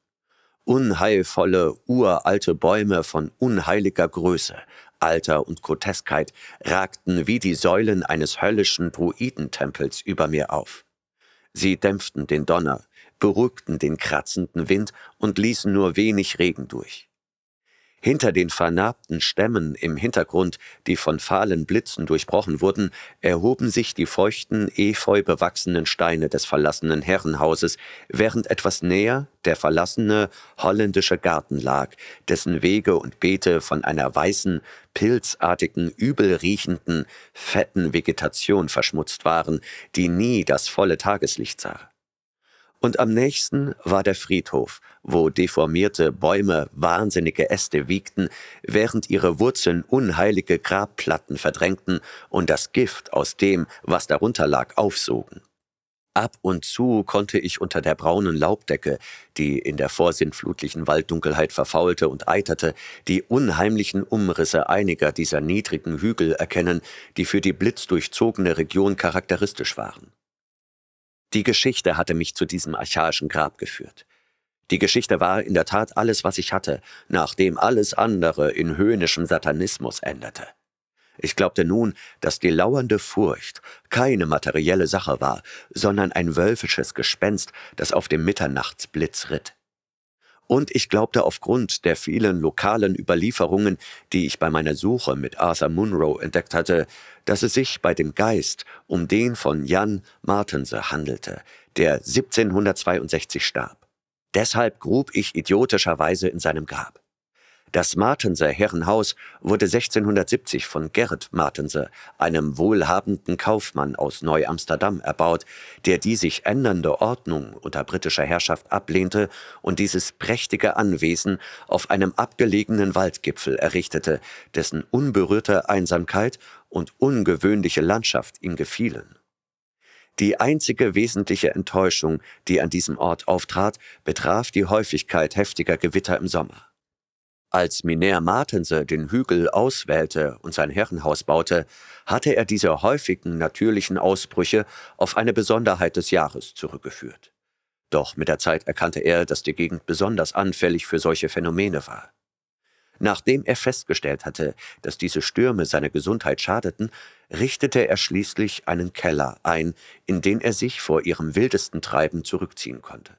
Unheilvolle, uralte Bäume von unheiliger Größe, Alter und Groteskheit ragten wie die Säulen eines höllischen Druidentempels über mir auf. Sie dämpften den Donner, beruhigten den kratzenden Wind und ließen nur wenig Regen durch. Hinter den vernarbten Stämmen im Hintergrund, die von fahlen Blitzen durchbrochen wurden, erhoben sich die feuchten, efeu bewachsenen Steine des verlassenen Herrenhauses, während etwas näher der verlassene holländische Garten lag, dessen Wege und Beete von einer weißen, pilzartigen, übel riechenden, fetten Vegetation verschmutzt waren, die nie das volle Tageslicht sah. Und am nächsten war der Friedhof, wo deformierte Bäume wahnsinnige Äste wiegten, während ihre Wurzeln unheilige Grabplatten verdrängten und das Gift aus dem, was darunter lag, aufsogen. Ab und zu konnte ich unter der braunen Laubdecke, die in der vorsinnflutlichen Walddunkelheit verfaulte und eiterte, die unheimlichen Umrisse einiger dieser niedrigen Hügel erkennen, die für die blitzdurchzogene Region charakteristisch waren. Die Geschichte hatte mich zu diesem archaischen Grab geführt. Die Geschichte war in der Tat alles, was ich hatte, nachdem alles andere in höhnischem Satanismus endete. Ich glaubte nun, dass die lauernde Furcht keine materielle Sache war, sondern ein wölfisches Gespenst, das auf dem Mitternachtsblitz ritt. Und ich glaubte aufgrund der vielen lokalen Überlieferungen, die ich bei meiner Suche mit Arthur Munro entdeckt hatte, dass es sich bei dem Geist um den von Jan Martense handelte, der 1762 starb. Deshalb grub ich idiotischerweise in seinem Grab. Das Martenser Herrenhaus wurde 1670 von Gerrit Martenser, einem wohlhabenden Kaufmann aus Neu-Amsterdam, erbaut, der die sich ändernde Ordnung unter britischer Herrschaft ablehnte und dieses prächtige Anwesen auf einem abgelegenen Waldgipfel errichtete, dessen unberührte Einsamkeit und ungewöhnliche Landschaft ihm gefielen. Die einzige wesentliche Enttäuschung, die an diesem Ort auftrat, betraf die Häufigkeit heftiger Gewitter im Sommer. Als Miner Martense den Hügel auswählte und sein Herrenhaus baute, hatte er diese häufigen natürlichen Ausbrüche auf eine Besonderheit des Jahres zurückgeführt. Doch mit der Zeit erkannte er, dass die Gegend besonders anfällig für solche Phänomene war. Nachdem er festgestellt hatte, dass diese Stürme seiner Gesundheit schadeten, richtete er schließlich einen Keller ein, in den er sich vor ihrem wildesten Treiben zurückziehen konnte.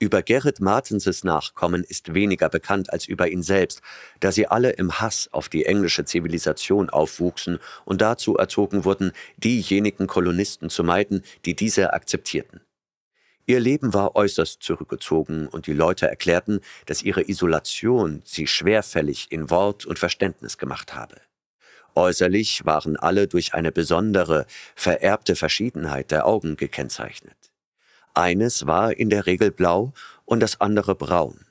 Über Gerrit Martenses Nachkommen ist weniger bekannt als über ihn selbst, da sie alle im Hass auf die englische Zivilisation aufwuchsen und dazu erzogen wurden, diejenigen Kolonisten zu meiden, die diese akzeptierten. Ihr Leben war äußerst zurückgezogen und die Leute erklärten, dass ihre Isolation sie schwerfällig in Wort und Verständnis gemacht habe. Äußerlich waren alle durch eine besondere, vererbte Verschiedenheit der Augen gekennzeichnet. Eines war in der Regel blau und das andere braun.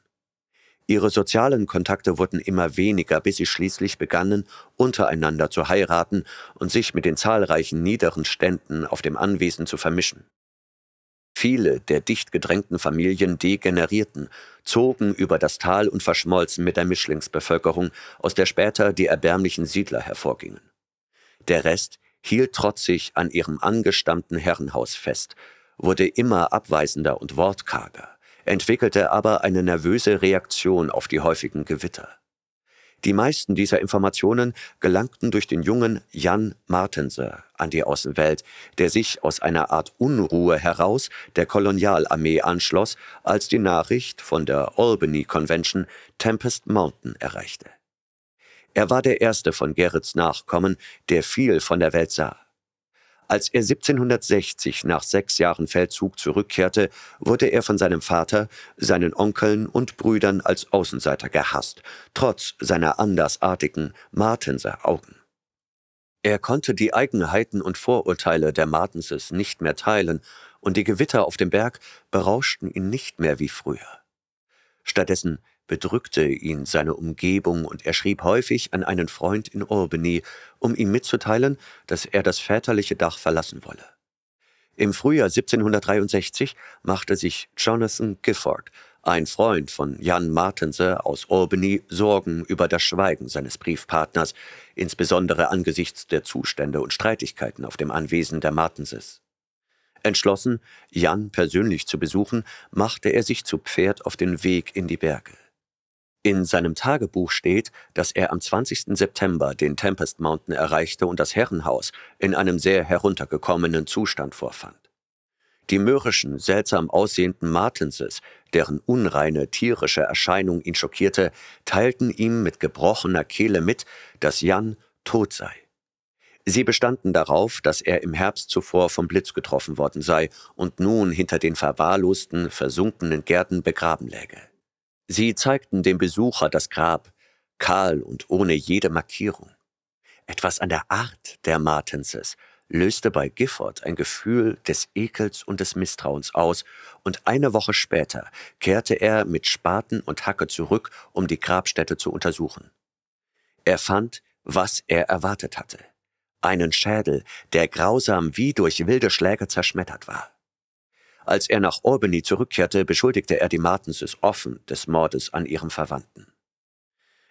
Ihre sozialen Kontakte wurden immer weniger, bis sie schließlich begannen, untereinander zu heiraten und sich mit den zahlreichen niederen Ständen auf dem Anwesen zu vermischen. Viele der dicht gedrängten Familien degenerierten, zogen über das Tal und verschmolzen mit der Mischlingsbevölkerung, aus der später die erbärmlichen Siedler hervorgingen. Der Rest hielt trotzig an ihrem angestammten Herrenhaus fest, wurde immer abweisender und wortkarger, entwickelte aber eine nervöse Reaktion auf die häufigen Gewitter. Die meisten dieser Informationen gelangten durch den jungen Jan Martenser an die Außenwelt, der sich aus einer Art Unruhe heraus der Kolonialarmee anschloss, als die Nachricht von der Albany Convention Tempest Mountain erreichte. Er war der erste von Gerrits Nachkommen, der viel von der Welt sah. Als er 1760 nach sechs Jahren Feldzug zurückkehrte, wurde er von seinem Vater, seinen Onkeln und Brüdern als Außenseiter gehasst, trotz seiner andersartigen Martenser Augen. Er konnte die Eigenheiten und Vorurteile der Martenses nicht mehr teilen, und die Gewitter auf dem Berg berauschten ihn nicht mehr wie früher. Stattdessen bedrückte ihn seine Umgebung und er schrieb häufig an einen Freund in Albany, um ihm mitzuteilen, dass er das väterliche Dach verlassen wolle. Im Frühjahr 1763 machte sich Jonathan Gifford, ein Freund von Jan Martense aus Albany, Sorgen über das Schweigen seines Briefpartners, insbesondere angesichts der Zustände und Streitigkeiten auf dem Anwesen der Martenses. Entschlossen, Jan persönlich zu besuchen, machte er sich zu Pferd auf den Weg in die Berge. In seinem Tagebuch steht, dass er am 20. September den Tempest Mountain erreichte und das Herrenhaus in einem sehr heruntergekommenen Zustand vorfand. Die mürrischen, seltsam aussehenden Martenses, deren unreine tierische Erscheinung ihn schockierte, teilten ihm mit gebrochener Kehle mit, dass Jan tot sei. Sie bestanden darauf, dass er im Herbst zuvor vom Blitz getroffen worden sei und nun hinter den verwahrlosten, versunkenen Gärten begraben läge. Sie zeigten dem Besucher das Grab, kahl und ohne jede Markierung. Etwas an der Art der Martenses löste bei Gifford ein Gefühl des Ekels und des Misstrauens aus, und eine Woche später kehrte er mit Spaten und Hacke zurück, um die Grabstätte zu untersuchen. Er fand, was er erwartet hatte einen Schädel, der grausam wie durch wilde Schläge zerschmettert war. Als er nach Albany zurückkehrte, beschuldigte er die Martenses offen des Mordes an ihrem Verwandten.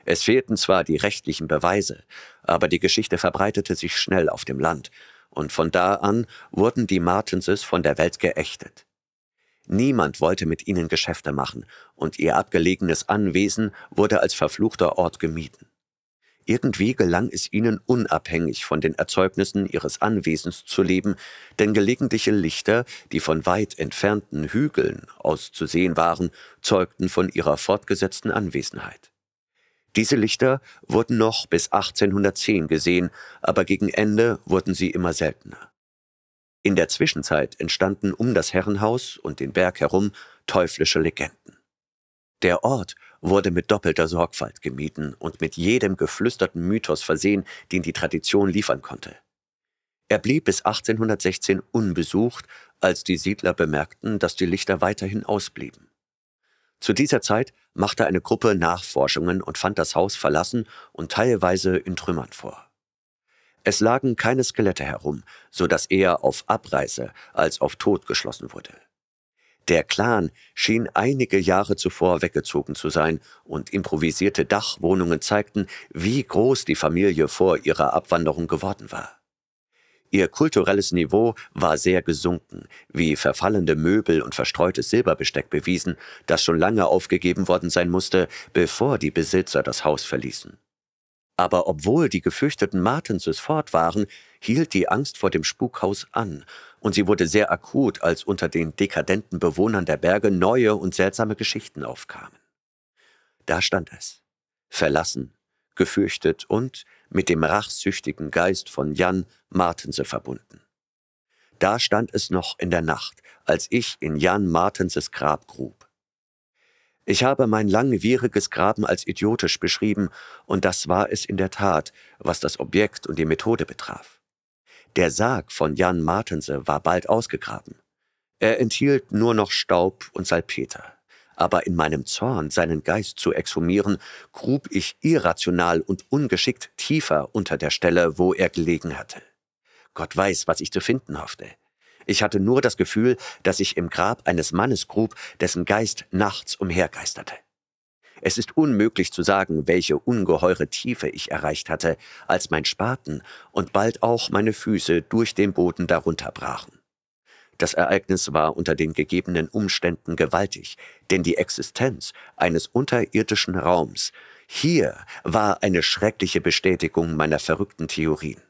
Es fehlten zwar die rechtlichen Beweise, aber die Geschichte verbreitete sich schnell auf dem Land, und von da an wurden die Martenses von der Welt geächtet. Niemand wollte mit ihnen Geschäfte machen, und ihr abgelegenes Anwesen wurde als verfluchter Ort gemieden. Irgendwie gelang es ihnen, unabhängig von den Erzeugnissen ihres Anwesens zu leben, denn gelegentliche Lichter, die von weit entfernten Hügeln aus zu sehen waren, zeugten von ihrer fortgesetzten Anwesenheit. Diese Lichter wurden noch bis 1810 gesehen, aber gegen Ende wurden sie immer seltener. In der Zwischenzeit entstanden um das Herrenhaus und den Berg herum teuflische Legenden. Der Ort wurde mit doppelter Sorgfalt gemieden und mit jedem geflüsterten Mythos versehen, den die Tradition liefern konnte. Er blieb bis 1816 unbesucht, als die Siedler bemerkten, dass die Lichter weiterhin ausblieben. Zu dieser Zeit machte eine Gruppe Nachforschungen und fand das Haus verlassen und teilweise in Trümmern vor. Es lagen keine Skelette herum, so dass eher auf Abreise als auf Tod geschlossen wurde. Der Clan schien einige Jahre zuvor weggezogen zu sein und improvisierte Dachwohnungen zeigten, wie groß die Familie vor ihrer Abwanderung geworden war. Ihr kulturelles Niveau war sehr gesunken, wie verfallende Möbel und verstreutes Silberbesteck bewiesen, das schon lange aufgegeben worden sein musste, bevor die Besitzer das Haus verließen. Aber obwohl die gefürchteten Martenses fort waren, hielt die Angst vor dem Spukhaus an, und sie wurde sehr akut, als unter den dekadenten Bewohnern der Berge neue und seltsame Geschichten aufkamen. Da stand es, verlassen, gefürchtet und mit dem rachsüchtigen Geist von Jan Martense verbunden. Da stand es noch in der Nacht, als ich in Jan Martenses Grab grub. Ich habe mein langwieriges Graben als idiotisch beschrieben, und das war es in der Tat, was das Objekt und die Methode betraf. Der Sarg von Jan Martense war bald ausgegraben. Er enthielt nur noch Staub und Salpeter. Aber in meinem Zorn, seinen Geist zu exhumieren, grub ich irrational und ungeschickt tiefer unter der Stelle, wo er gelegen hatte. Gott weiß, was ich zu finden hoffte. Ich hatte nur das Gefühl, dass ich im Grab eines Mannes grub, dessen Geist nachts umhergeisterte. Es ist unmöglich zu sagen, welche ungeheure Tiefe ich erreicht hatte, als mein Spaten und bald auch meine Füße durch den Boden darunter brachen. Das Ereignis war unter den gegebenen Umständen gewaltig, denn die Existenz eines unterirdischen Raums hier war eine schreckliche Bestätigung meiner verrückten Theorien.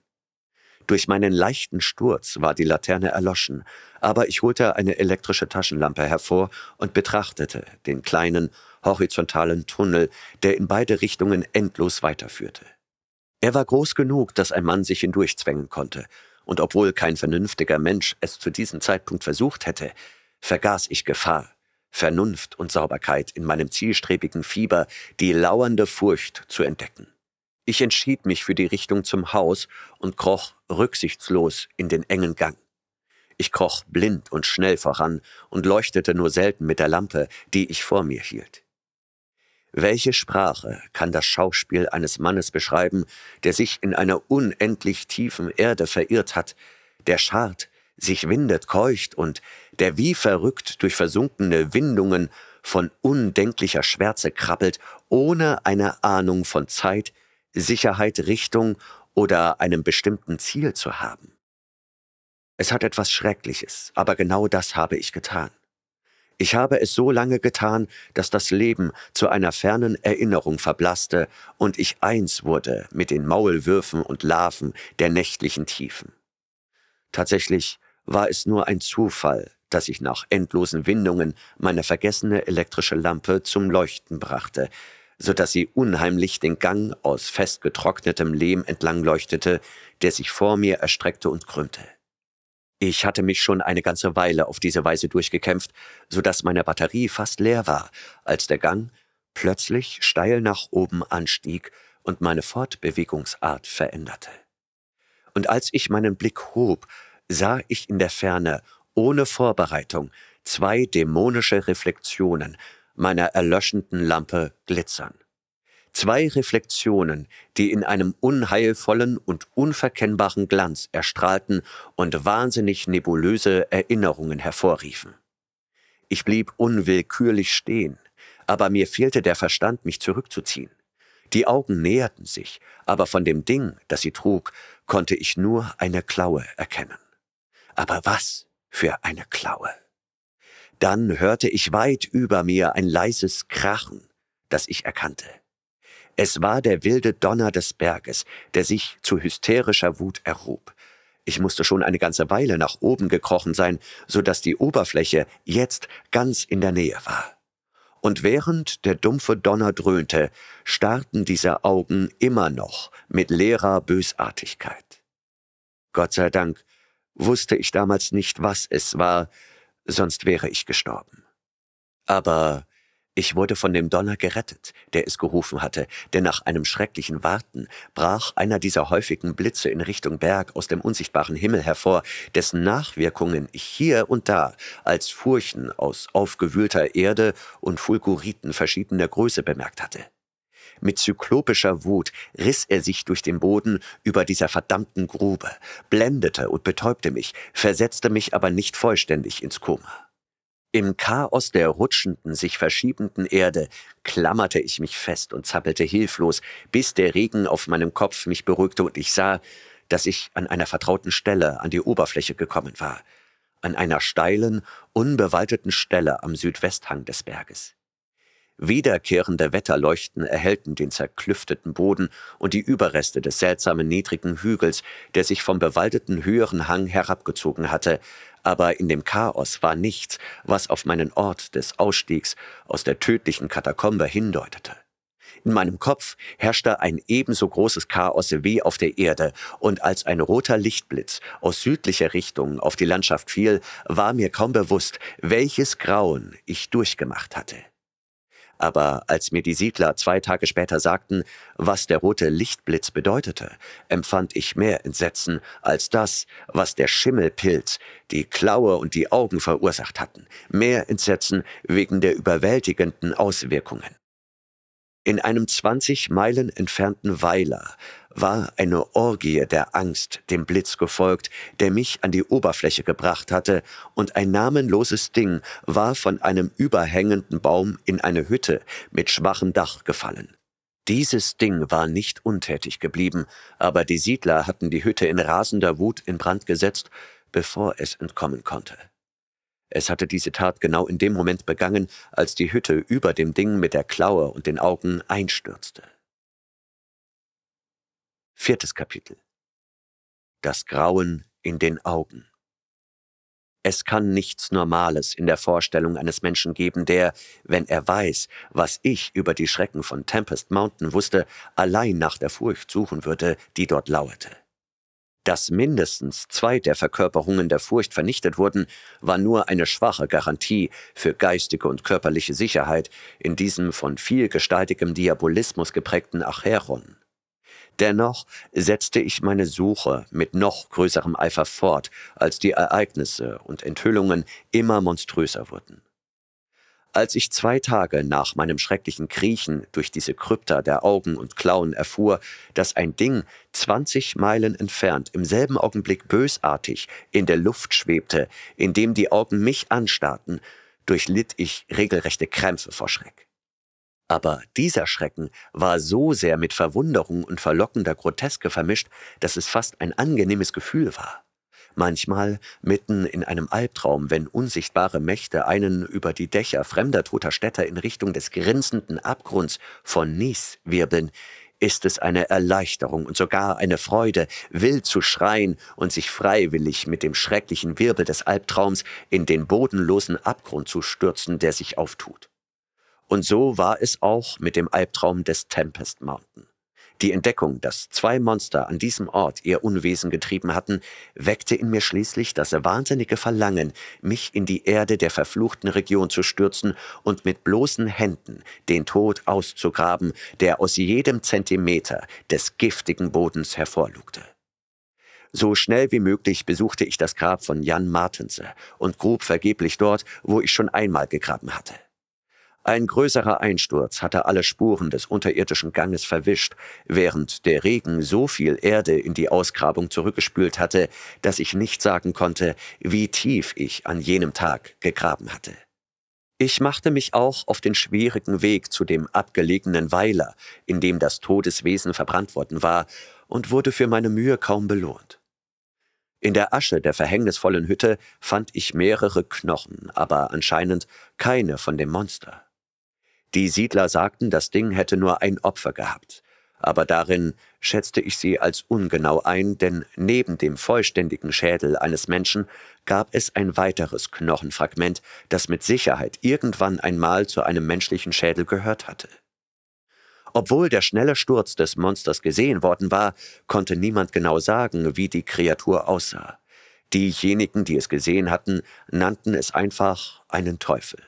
Durch meinen leichten Sturz war die Laterne erloschen, aber ich holte eine elektrische Taschenlampe hervor und betrachtete den kleinen, horizontalen Tunnel, der in beide Richtungen endlos weiterführte. Er war groß genug, dass ein Mann sich hindurchzwängen konnte, und obwohl kein vernünftiger Mensch es zu diesem Zeitpunkt versucht hätte, vergaß ich Gefahr, Vernunft und Sauberkeit in meinem zielstrebigen Fieber, die lauernde Furcht zu entdecken. Ich entschied mich für die Richtung zum Haus und kroch rücksichtslos in den engen Gang. Ich kroch blind und schnell voran und leuchtete nur selten mit der Lampe, die ich vor mir hielt. Welche Sprache kann das Schauspiel eines Mannes beschreiben, der sich in einer unendlich tiefen Erde verirrt hat, der schart, sich windet, keucht und der wie verrückt durch versunkene Windungen von undenklicher Schwärze krabbelt, ohne eine Ahnung von Zeit, Sicherheit, Richtung oder einem bestimmten Ziel zu haben. Es hat etwas Schreckliches, aber genau das habe ich getan. Ich habe es so lange getan, dass das Leben zu einer fernen Erinnerung verblasste und ich eins wurde mit den Maulwürfen und Larven der nächtlichen Tiefen. Tatsächlich war es nur ein Zufall, dass ich nach endlosen Windungen meine vergessene elektrische Lampe zum Leuchten brachte, so dass sie unheimlich den Gang aus festgetrocknetem Lehm entlang leuchtete, der sich vor mir erstreckte und krümmte. Ich hatte mich schon eine ganze Weile auf diese Weise durchgekämpft, so dass meine Batterie fast leer war, als der Gang plötzlich steil nach oben anstieg und meine Fortbewegungsart veränderte. Und als ich meinen Blick hob, sah ich in der Ferne, ohne Vorbereitung, zwei dämonische Reflexionen meiner erlöschenden Lampe glitzern. Zwei Reflexionen, die in einem unheilvollen und unverkennbaren Glanz erstrahlten und wahnsinnig nebulöse Erinnerungen hervorriefen. Ich blieb unwillkürlich stehen, aber mir fehlte der Verstand, mich zurückzuziehen. Die Augen näherten sich, aber von dem Ding, das sie trug, konnte ich nur eine Klaue erkennen. Aber was für eine Klaue! Dann hörte ich weit über mir ein leises Krachen, das ich erkannte. Es war der wilde Donner des Berges, der sich zu hysterischer Wut erhob. Ich musste schon eine ganze Weile nach oben gekrochen sein, so dass die Oberfläche jetzt ganz in der Nähe war. Und während der dumpfe Donner dröhnte, starrten diese Augen immer noch mit leerer Bösartigkeit. Gott sei Dank wusste ich damals nicht, was es war, sonst wäre ich gestorben. Aber ich wurde von dem Donner gerettet, der es gerufen hatte, denn nach einem schrecklichen Warten brach einer dieser häufigen Blitze in Richtung Berg aus dem unsichtbaren Himmel hervor, dessen Nachwirkungen ich hier und da als Furchen aus aufgewühlter Erde und Fulguriten verschiedener Größe bemerkt hatte. Mit zyklopischer Wut riss er sich durch den Boden über dieser verdammten Grube, blendete und betäubte mich, versetzte mich aber nicht vollständig ins Koma. Im Chaos der rutschenden, sich verschiebenden Erde klammerte ich mich fest und zappelte hilflos, bis der Regen auf meinem Kopf mich beruhigte und ich sah, dass ich an einer vertrauten Stelle an die Oberfläche gekommen war, an einer steilen, unbewaldeten Stelle am Südwesthang des Berges. Wiederkehrende Wetterleuchten erhellten den zerklüfteten Boden und die Überreste des seltsamen niedrigen Hügels, der sich vom bewaldeten höheren Hang herabgezogen hatte, aber in dem Chaos war nichts, was auf meinen Ort des Ausstiegs aus der tödlichen Katakombe hindeutete. In meinem Kopf herrschte ein ebenso großes Chaos wie auf der Erde, und als ein roter Lichtblitz aus südlicher Richtung auf die Landschaft fiel, war mir kaum bewusst, welches Grauen ich durchgemacht hatte. Aber als mir die Siedler zwei Tage später sagten, was der rote Lichtblitz bedeutete, empfand ich mehr Entsetzen als das, was der Schimmelpilz, die Klaue und die Augen verursacht hatten, mehr Entsetzen wegen der überwältigenden Auswirkungen. In einem 20 Meilen entfernten Weiler war eine Orgie der Angst dem Blitz gefolgt, der mich an die Oberfläche gebracht hatte, und ein namenloses Ding war von einem überhängenden Baum in eine Hütte mit schwachem Dach gefallen. Dieses Ding war nicht untätig geblieben, aber die Siedler hatten die Hütte in rasender Wut in Brand gesetzt, bevor es entkommen konnte. Es hatte diese Tat genau in dem Moment begangen, als die Hütte über dem Ding mit der Klaue und den Augen einstürzte. Viertes Kapitel. Das Grauen in den Augen. Es kann nichts Normales in der Vorstellung eines Menschen geben, der, wenn er weiß, was ich über die Schrecken von Tempest Mountain wusste, allein nach der Furcht suchen würde, die dort lauerte. Dass mindestens zwei der Verkörperungen der Furcht vernichtet wurden, war nur eine schwache Garantie für geistige und körperliche Sicherheit in diesem von vielgestaltigem Diabolismus geprägten Acheron. Dennoch setzte ich meine Suche mit noch größerem Eifer fort, als die Ereignisse und Enthüllungen immer monströser wurden. Als ich zwei Tage nach meinem schrecklichen Kriechen durch diese Krypta der Augen und Klauen erfuhr, dass ein Ding 20 Meilen entfernt im selben Augenblick bösartig in der Luft schwebte, indem die Augen mich anstarrten, durchlitt ich regelrechte Krämpfe vor Schreck. Aber dieser Schrecken war so sehr mit Verwunderung und verlockender Groteske vermischt, dass es fast ein angenehmes Gefühl war. Manchmal, mitten in einem Albtraum, wenn unsichtbare Mächte einen über die Dächer fremder toter Städte in Richtung des grinsenden Abgrunds von Nice wirbeln, ist es eine Erleichterung und sogar eine Freude, wild zu schreien und sich freiwillig mit dem schrecklichen Wirbel des Albtraums in den bodenlosen Abgrund zu stürzen, der sich auftut. Und so war es auch mit dem Albtraum des Tempest Mountain. Die Entdeckung, dass zwei Monster an diesem Ort ihr Unwesen getrieben hatten, weckte in mir schließlich das wahnsinnige Verlangen, mich in die Erde der verfluchten Region zu stürzen und mit bloßen Händen den Tod auszugraben, der aus jedem Zentimeter des giftigen Bodens hervorlugte. So schnell wie möglich besuchte ich das Grab von Jan Martense und grub vergeblich dort, wo ich schon einmal gegraben hatte. Ein größerer Einsturz hatte alle Spuren des unterirdischen Ganges verwischt, während der Regen so viel Erde in die Ausgrabung zurückgespült hatte, dass ich nicht sagen konnte, wie tief ich an jenem Tag gegraben hatte. Ich machte mich auch auf den schwierigen Weg zu dem abgelegenen Weiler, in dem das Todeswesen verbrannt worden war, und wurde für meine Mühe kaum belohnt. In der Asche der verhängnisvollen Hütte fand ich mehrere Knochen, aber anscheinend keine von dem Monster. Die Siedler sagten, das Ding hätte nur ein Opfer gehabt. Aber darin schätzte ich sie als ungenau ein, denn neben dem vollständigen Schädel eines Menschen gab es ein weiteres Knochenfragment, das mit Sicherheit irgendwann einmal zu einem menschlichen Schädel gehört hatte. Obwohl der schnelle Sturz des Monsters gesehen worden war, konnte niemand genau sagen, wie die Kreatur aussah. Diejenigen, die es gesehen hatten, nannten es einfach einen Teufel.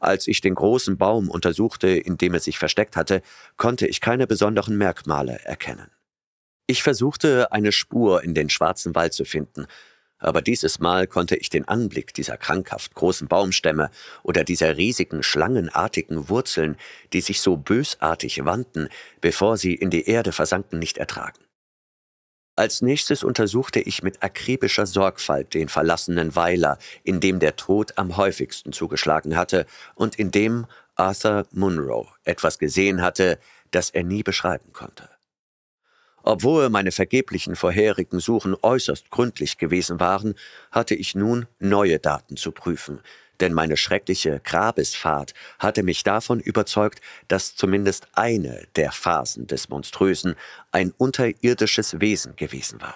Als ich den großen Baum untersuchte, in dem er sich versteckt hatte, konnte ich keine besonderen Merkmale erkennen. Ich versuchte, eine Spur in den schwarzen Wald zu finden, aber dieses Mal konnte ich den Anblick dieser krankhaft großen Baumstämme oder dieser riesigen schlangenartigen Wurzeln, die sich so bösartig wandten, bevor sie in die Erde versanken, nicht ertragen. Als nächstes untersuchte ich mit akribischer Sorgfalt den verlassenen Weiler, in dem der Tod am häufigsten zugeschlagen hatte und in dem Arthur Munro etwas gesehen hatte, das er nie beschreiben konnte. Obwohl meine vergeblichen vorherigen Suchen äußerst gründlich gewesen waren, hatte ich nun neue Daten zu prüfen, denn meine schreckliche Grabesfahrt hatte mich davon überzeugt, dass zumindest eine der Phasen des Monströsen ein unterirdisches Wesen gewesen war.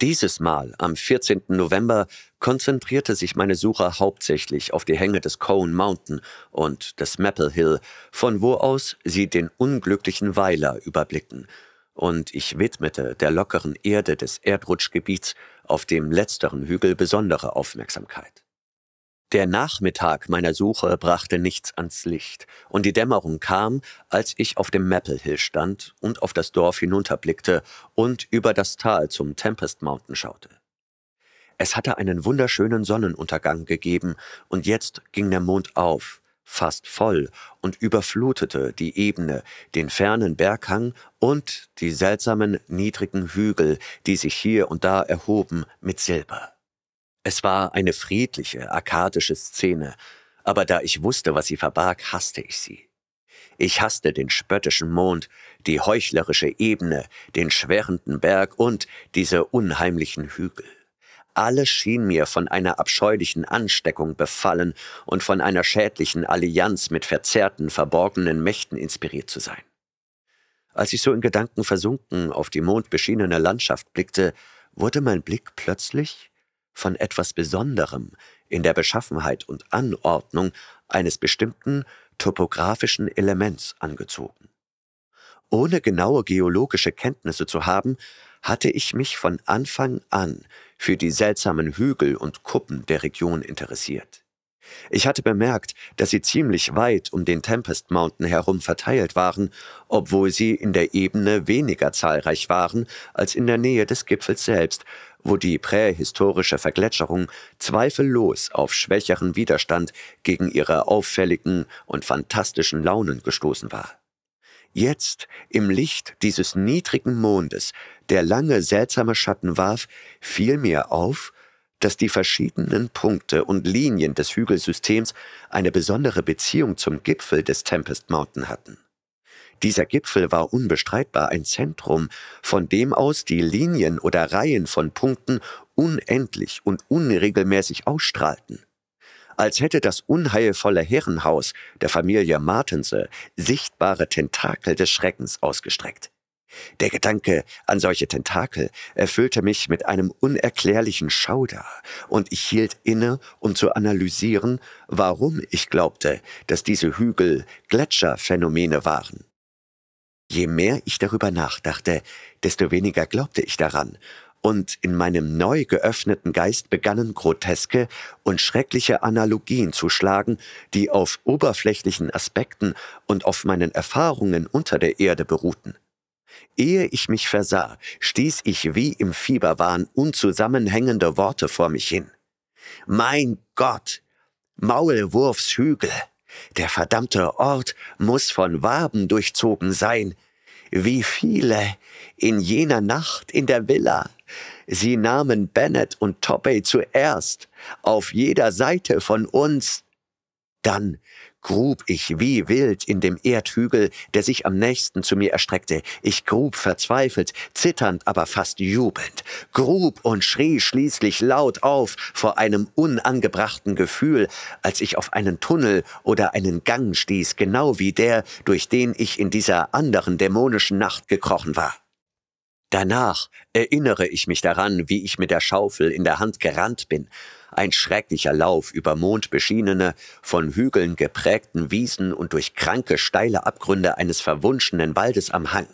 Dieses Mal, am 14. November, konzentrierte sich meine Suche hauptsächlich auf die Hänge des Cone Mountain und des Maple Hill, von wo aus sie den unglücklichen Weiler überblicken, und ich widmete der lockeren Erde des Erdrutschgebiets auf dem letzteren Hügel besondere Aufmerksamkeit. Der Nachmittag meiner Suche brachte nichts ans Licht, und die Dämmerung kam, als ich auf dem Maple Hill stand und auf das Dorf hinunterblickte und über das Tal zum Tempest Mountain schaute. Es hatte einen wunderschönen Sonnenuntergang gegeben, und jetzt ging der Mond auf, fast voll, und überflutete die Ebene, den fernen Berghang und die seltsamen niedrigen Hügel, die sich hier und da erhoben, mit Silber. Es war eine friedliche, arkadische Szene, aber da ich wusste, was sie verbarg, hasste ich sie. Ich hasste den spöttischen Mond, die heuchlerische Ebene, den schwerenden Berg und diese unheimlichen Hügel. Alles schien mir von einer abscheulichen Ansteckung befallen und von einer schädlichen Allianz mit verzerrten, verborgenen Mächten inspiriert zu sein. Als ich so in Gedanken versunken auf die mondbeschienene Landschaft blickte, wurde mein Blick plötzlich von etwas Besonderem in der Beschaffenheit und Anordnung eines bestimmten topografischen Elements angezogen. Ohne genaue geologische Kenntnisse zu haben, hatte ich mich von Anfang an für die seltsamen Hügel und Kuppen der Region interessiert. Ich hatte bemerkt, dass sie ziemlich weit um den Tempest Mountain herum verteilt waren, obwohl sie in der Ebene weniger zahlreich waren als in der Nähe des Gipfels selbst, wo die prähistorische Vergletscherung zweifellos auf schwächeren Widerstand gegen ihre auffälligen und fantastischen Launen gestoßen war. Jetzt, im Licht dieses niedrigen Mondes, der lange seltsame Schatten warf, fiel mir auf, dass die verschiedenen Punkte und Linien des Hügelsystems eine besondere Beziehung zum Gipfel des Tempest Mountain hatten. Dieser Gipfel war unbestreitbar ein Zentrum, von dem aus die Linien oder Reihen von Punkten unendlich und unregelmäßig ausstrahlten. Als hätte das unheilvolle Herrenhaus der Familie Martense sichtbare Tentakel des Schreckens ausgestreckt. Der Gedanke an solche Tentakel erfüllte mich mit einem unerklärlichen Schauder, und ich hielt inne, um zu analysieren, warum ich glaubte, dass diese Hügel Gletscherphänomene waren. Je mehr ich darüber nachdachte, desto weniger glaubte ich daran, und in meinem neu geöffneten Geist begannen groteske und schreckliche Analogien zu schlagen, die auf oberflächlichen Aspekten und auf meinen Erfahrungen unter der Erde beruhten. Ehe ich mich versah, stieß ich wie im Fieberwahn unzusammenhängende Worte vor mich hin. Mein Gott! Maulwurfshügel! Der verdammte Ort muß von Waben durchzogen sein. Wie viele in jener Nacht in der Villa. Sie nahmen Bennett und Toppey zuerst, auf jeder Seite von uns. Dann grub ich wie wild in dem Erdhügel, der sich am nächsten zu mir erstreckte. Ich grub verzweifelt, zitternd, aber fast jubelnd, grub und schrie schließlich laut auf vor einem unangebrachten Gefühl, als ich auf einen Tunnel oder einen Gang stieß, genau wie der, durch den ich in dieser anderen dämonischen Nacht gekrochen war. Danach erinnere ich mich daran, wie ich mit der Schaufel in der Hand gerannt bin ein schrecklicher Lauf über mondbeschienene, von Hügeln geprägten Wiesen und durch kranke, steile Abgründe eines verwunschenen Waldes am Hang.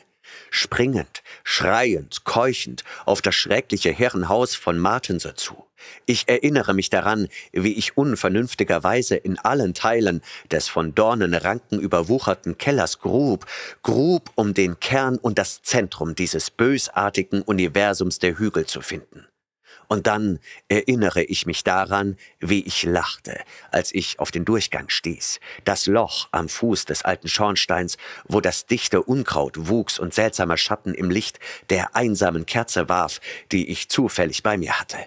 Springend, schreiend, keuchend auf das schreckliche Herrenhaus von Martense zu. Ich erinnere mich daran, wie ich unvernünftigerweise in allen Teilen des von Dornenranken überwucherten Kellers grub, grub, um den Kern und das Zentrum dieses bösartigen Universums der Hügel zu finden. Und dann erinnere ich mich daran, wie ich lachte, als ich auf den Durchgang stieß. Das Loch am Fuß des alten Schornsteins, wo das dichte Unkraut wuchs und seltsamer Schatten im Licht der einsamen Kerze warf, die ich zufällig bei mir hatte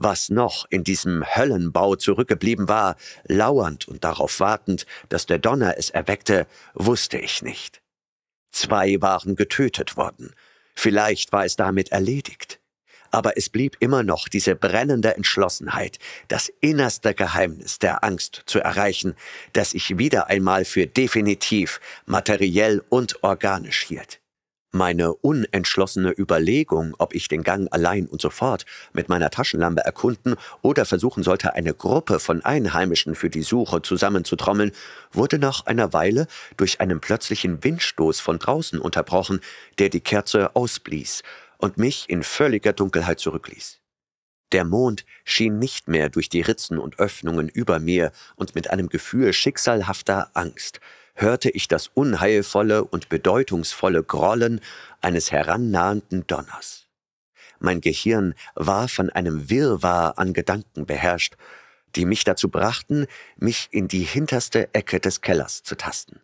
was noch in diesem Höllenbau zurückgeblieben war, lauernd und darauf wartend, dass der Donner es erweckte, wusste ich nicht. Zwei waren getötet worden. Vielleicht war es damit erledigt aber es blieb immer noch diese brennende Entschlossenheit, das innerste Geheimnis der Angst zu erreichen, das ich wieder einmal für definitiv, materiell und organisch hielt. Meine unentschlossene Überlegung, ob ich den Gang allein und sofort mit meiner Taschenlampe erkunden oder versuchen sollte, eine Gruppe von Einheimischen für die Suche zusammenzutrommeln, wurde nach einer Weile durch einen plötzlichen Windstoß von draußen unterbrochen, der die Kerze ausblies und mich in völliger Dunkelheit zurückließ. Der Mond schien nicht mehr durch die Ritzen und Öffnungen über mir, und mit einem Gefühl schicksalhafter Angst hörte ich das unheilvolle und bedeutungsvolle Grollen eines herannahenden Donners. Mein Gehirn war von einem Wirrwarr an Gedanken beherrscht, die mich dazu brachten, mich in die hinterste Ecke des Kellers zu tasten.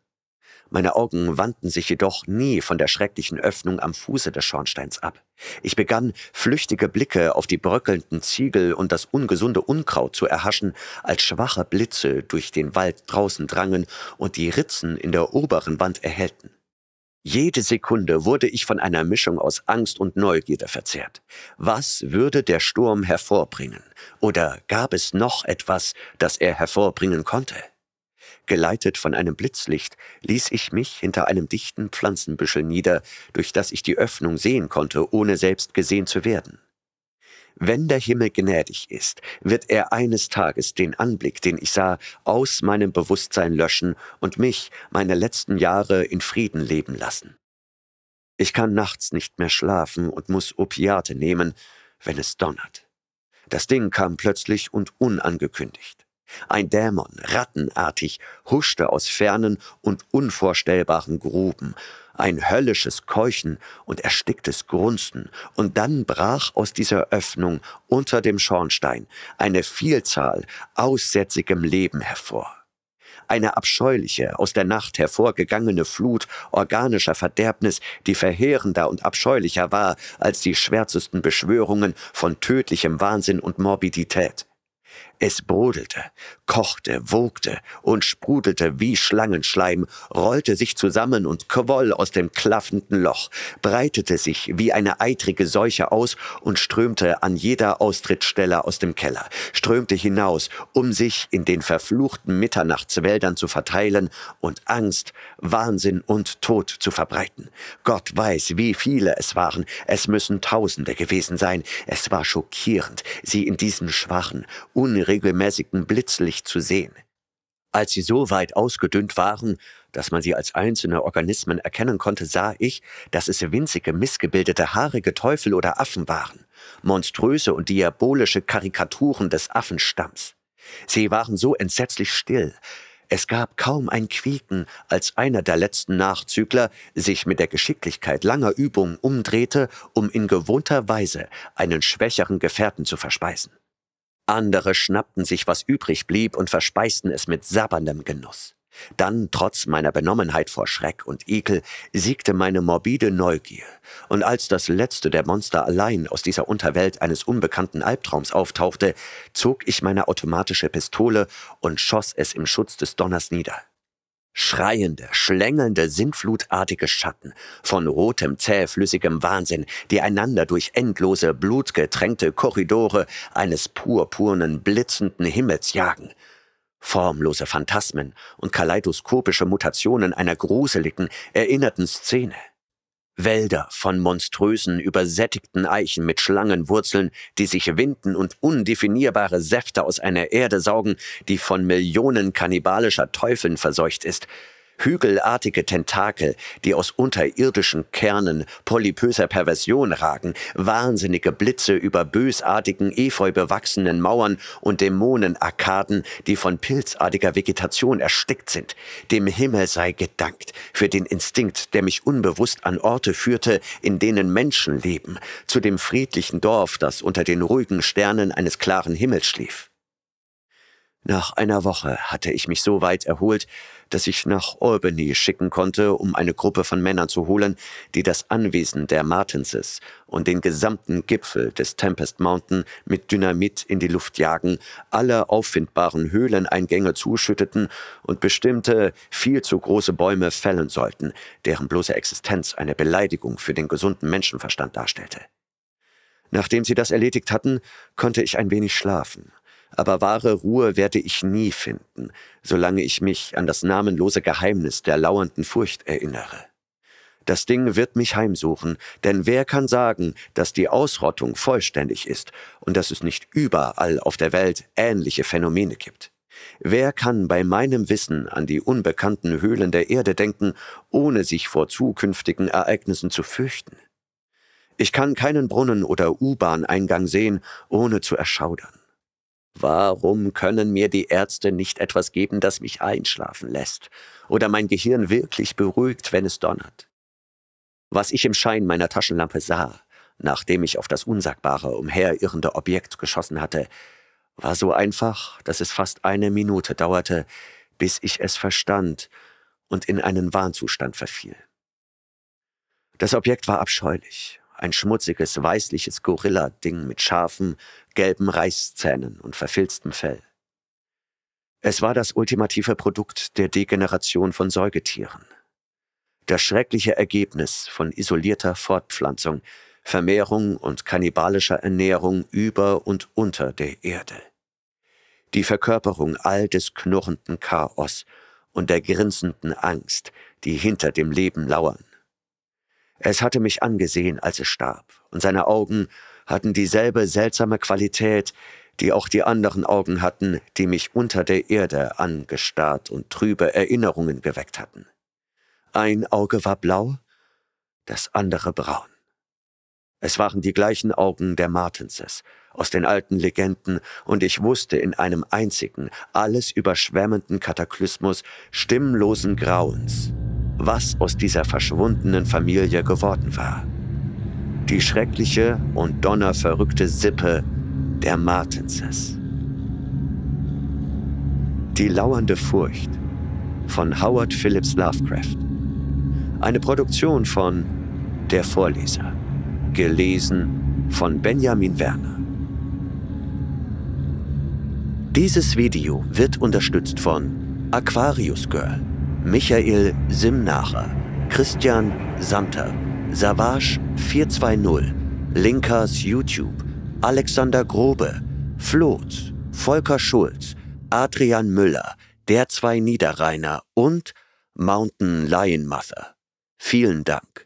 Meine Augen wandten sich jedoch nie von der schrecklichen Öffnung am Fuße des Schornsteins ab. Ich begann, flüchtige Blicke auf die bröckelnden Ziegel und das ungesunde Unkraut zu erhaschen, als schwache Blitze durch den Wald draußen drangen und die Ritzen in der oberen Wand erhellten. Jede Sekunde wurde ich von einer Mischung aus Angst und Neugierde verzehrt. Was würde der Sturm hervorbringen? Oder gab es noch etwas, das er hervorbringen konnte? Geleitet von einem Blitzlicht ließ ich mich hinter einem dichten Pflanzenbüschel nieder, durch das ich die Öffnung sehen konnte, ohne selbst gesehen zu werden. Wenn der Himmel gnädig ist, wird er eines Tages den Anblick, den ich sah, aus meinem Bewusstsein löschen und mich meine letzten Jahre in Frieden leben lassen. Ich kann nachts nicht mehr schlafen und muss Opiate nehmen, wenn es donnert. Das Ding kam plötzlich und unangekündigt. Ein Dämon, rattenartig, huschte aus fernen und unvorstellbaren Gruben, ein höllisches Keuchen und ersticktes Grunzen, und dann brach aus dieser Öffnung unter dem Schornstein eine Vielzahl aussätzigem Leben hervor. Eine abscheuliche, aus der Nacht hervorgegangene Flut organischer Verderbnis, die verheerender und abscheulicher war als die schwärzesten Beschwörungen von tödlichem Wahnsinn und Morbidität. Es brodelte, kochte, wogte und sprudelte wie Schlangenschleim, rollte sich zusammen und quoll aus dem klaffenden Loch, breitete sich wie eine eitrige Seuche aus und strömte an jeder Austrittsstelle aus dem Keller, strömte hinaus, um sich in den verfluchten Mitternachtswäldern zu verteilen und Angst, Wahnsinn und Tod zu verbreiten. Gott weiß, wie viele es waren, es müssen Tausende gewesen sein, es war schockierend, sie in diesen schwachen, unregelmäßigen regelmäßigem Blitzlicht zu sehen. Als sie so weit ausgedünnt waren, dass man sie als einzelne Organismen erkennen konnte, sah ich, dass es winzige, missgebildete, haarige Teufel oder Affen waren, monströse und diabolische Karikaturen des Affenstamms. Sie waren so entsetzlich still. Es gab kaum ein Quieken, als einer der letzten Nachzügler sich mit der Geschicklichkeit langer Übung umdrehte, um in gewohnter Weise einen schwächeren Gefährten zu verspeisen. Andere schnappten sich, was übrig blieb, und verspeisten es mit sabberndem Genuss. Dann, trotz meiner Benommenheit vor Schreck und Ekel, siegte meine morbide Neugier, und als das letzte der Monster allein aus dieser Unterwelt eines unbekannten Albtraums auftauchte, zog ich meine automatische Pistole und schoss es im Schutz des Donners nieder. Schreiende, schlängelnde, sinnflutartige Schatten von rotem, zähflüssigem Wahnsinn, die einander durch endlose, blutgetränkte Korridore eines purpurnen, blitzenden Himmels jagen. Formlose Phantasmen und kaleidoskopische Mutationen einer gruseligen, erinnerten Szene – Wälder von monströsen, übersättigten Eichen mit Schlangenwurzeln, die sich winden und undefinierbare Säfte aus einer Erde saugen, die von Millionen kannibalischer Teufeln verseucht ist, Hügelartige Tentakel, die aus unterirdischen Kernen polypöser Perversion ragen, wahnsinnige Blitze über bösartigen, efeu bewachsenen Mauern und Dämonenarkaden, die von pilzartiger Vegetation erstickt sind. Dem Himmel sei gedankt für den Instinkt, der mich unbewusst an Orte führte, in denen Menschen leben, zu dem friedlichen Dorf, das unter den ruhigen Sternen eines klaren Himmels schlief. Nach einer Woche hatte ich mich so weit erholt, das ich nach Albany schicken konnte, um eine Gruppe von Männern zu holen, die das Anwesen der Martinses und den gesamten Gipfel des Tempest Mountain mit Dynamit in die Luft jagen, alle auffindbaren Höhleneingänge zuschütteten und bestimmte, viel zu große Bäume fällen sollten, deren bloße Existenz eine Beleidigung für den gesunden Menschenverstand darstellte. Nachdem sie das erledigt hatten, konnte ich ein wenig schlafen aber wahre Ruhe werde ich nie finden, solange ich mich an das namenlose Geheimnis der lauernden Furcht erinnere. Das Ding wird mich heimsuchen, denn wer kann sagen, dass die Ausrottung vollständig ist und dass es nicht überall auf der Welt ähnliche Phänomene gibt? Wer kann bei meinem Wissen an die unbekannten Höhlen der Erde denken, ohne sich vor zukünftigen Ereignissen zu fürchten? Ich kann keinen Brunnen oder U-Bahn-Eingang sehen, ohne zu erschaudern. Warum können mir die Ärzte nicht etwas geben, das mich einschlafen lässt oder mein Gehirn wirklich beruhigt, wenn es donnert? Was ich im Schein meiner Taschenlampe sah, nachdem ich auf das unsagbare, umherirrende Objekt geschossen hatte, war so einfach, dass es fast eine Minute dauerte, bis ich es verstand und in einen Wahnzustand verfiel. Das Objekt war abscheulich, ein schmutziges, weißliches Gorilla-Ding mit scharfen, gelben Reißzähnen und verfilztem Fell. Es war das ultimative Produkt der Degeneration von Säugetieren. Das schreckliche Ergebnis von isolierter Fortpflanzung, Vermehrung und kannibalischer Ernährung über und unter der Erde. Die Verkörperung all des knurrenden Chaos und der grinsenden Angst, die hinter dem Leben lauern. Es hatte mich angesehen, als es starb, und seine Augen hatten dieselbe seltsame Qualität, die auch die anderen Augen hatten, die mich unter der Erde angestarrt und trübe Erinnerungen geweckt hatten. Ein Auge war blau, das andere braun. Es waren die gleichen Augen der Martenses aus den alten Legenden, und ich wusste in einem einzigen, alles überschwemmenden Kataklysmus stimmlosen Grauens, was aus dieser verschwundenen Familie geworden war die schreckliche und donnerverrückte Sippe der Martenses. Die lauernde Furcht von Howard Phillips Lovecraft. Eine Produktion von Der Vorleser, gelesen von Benjamin Werner. Dieses Video wird unterstützt von Aquarius Girl, Michael Simnacher, Christian Santer Savage 420, Linkers YouTube, Alexander Grobe, Floth, Volker Schulz, Adrian Müller, der zwei Niederrheiner und Mountain Lion Mother. Vielen Dank.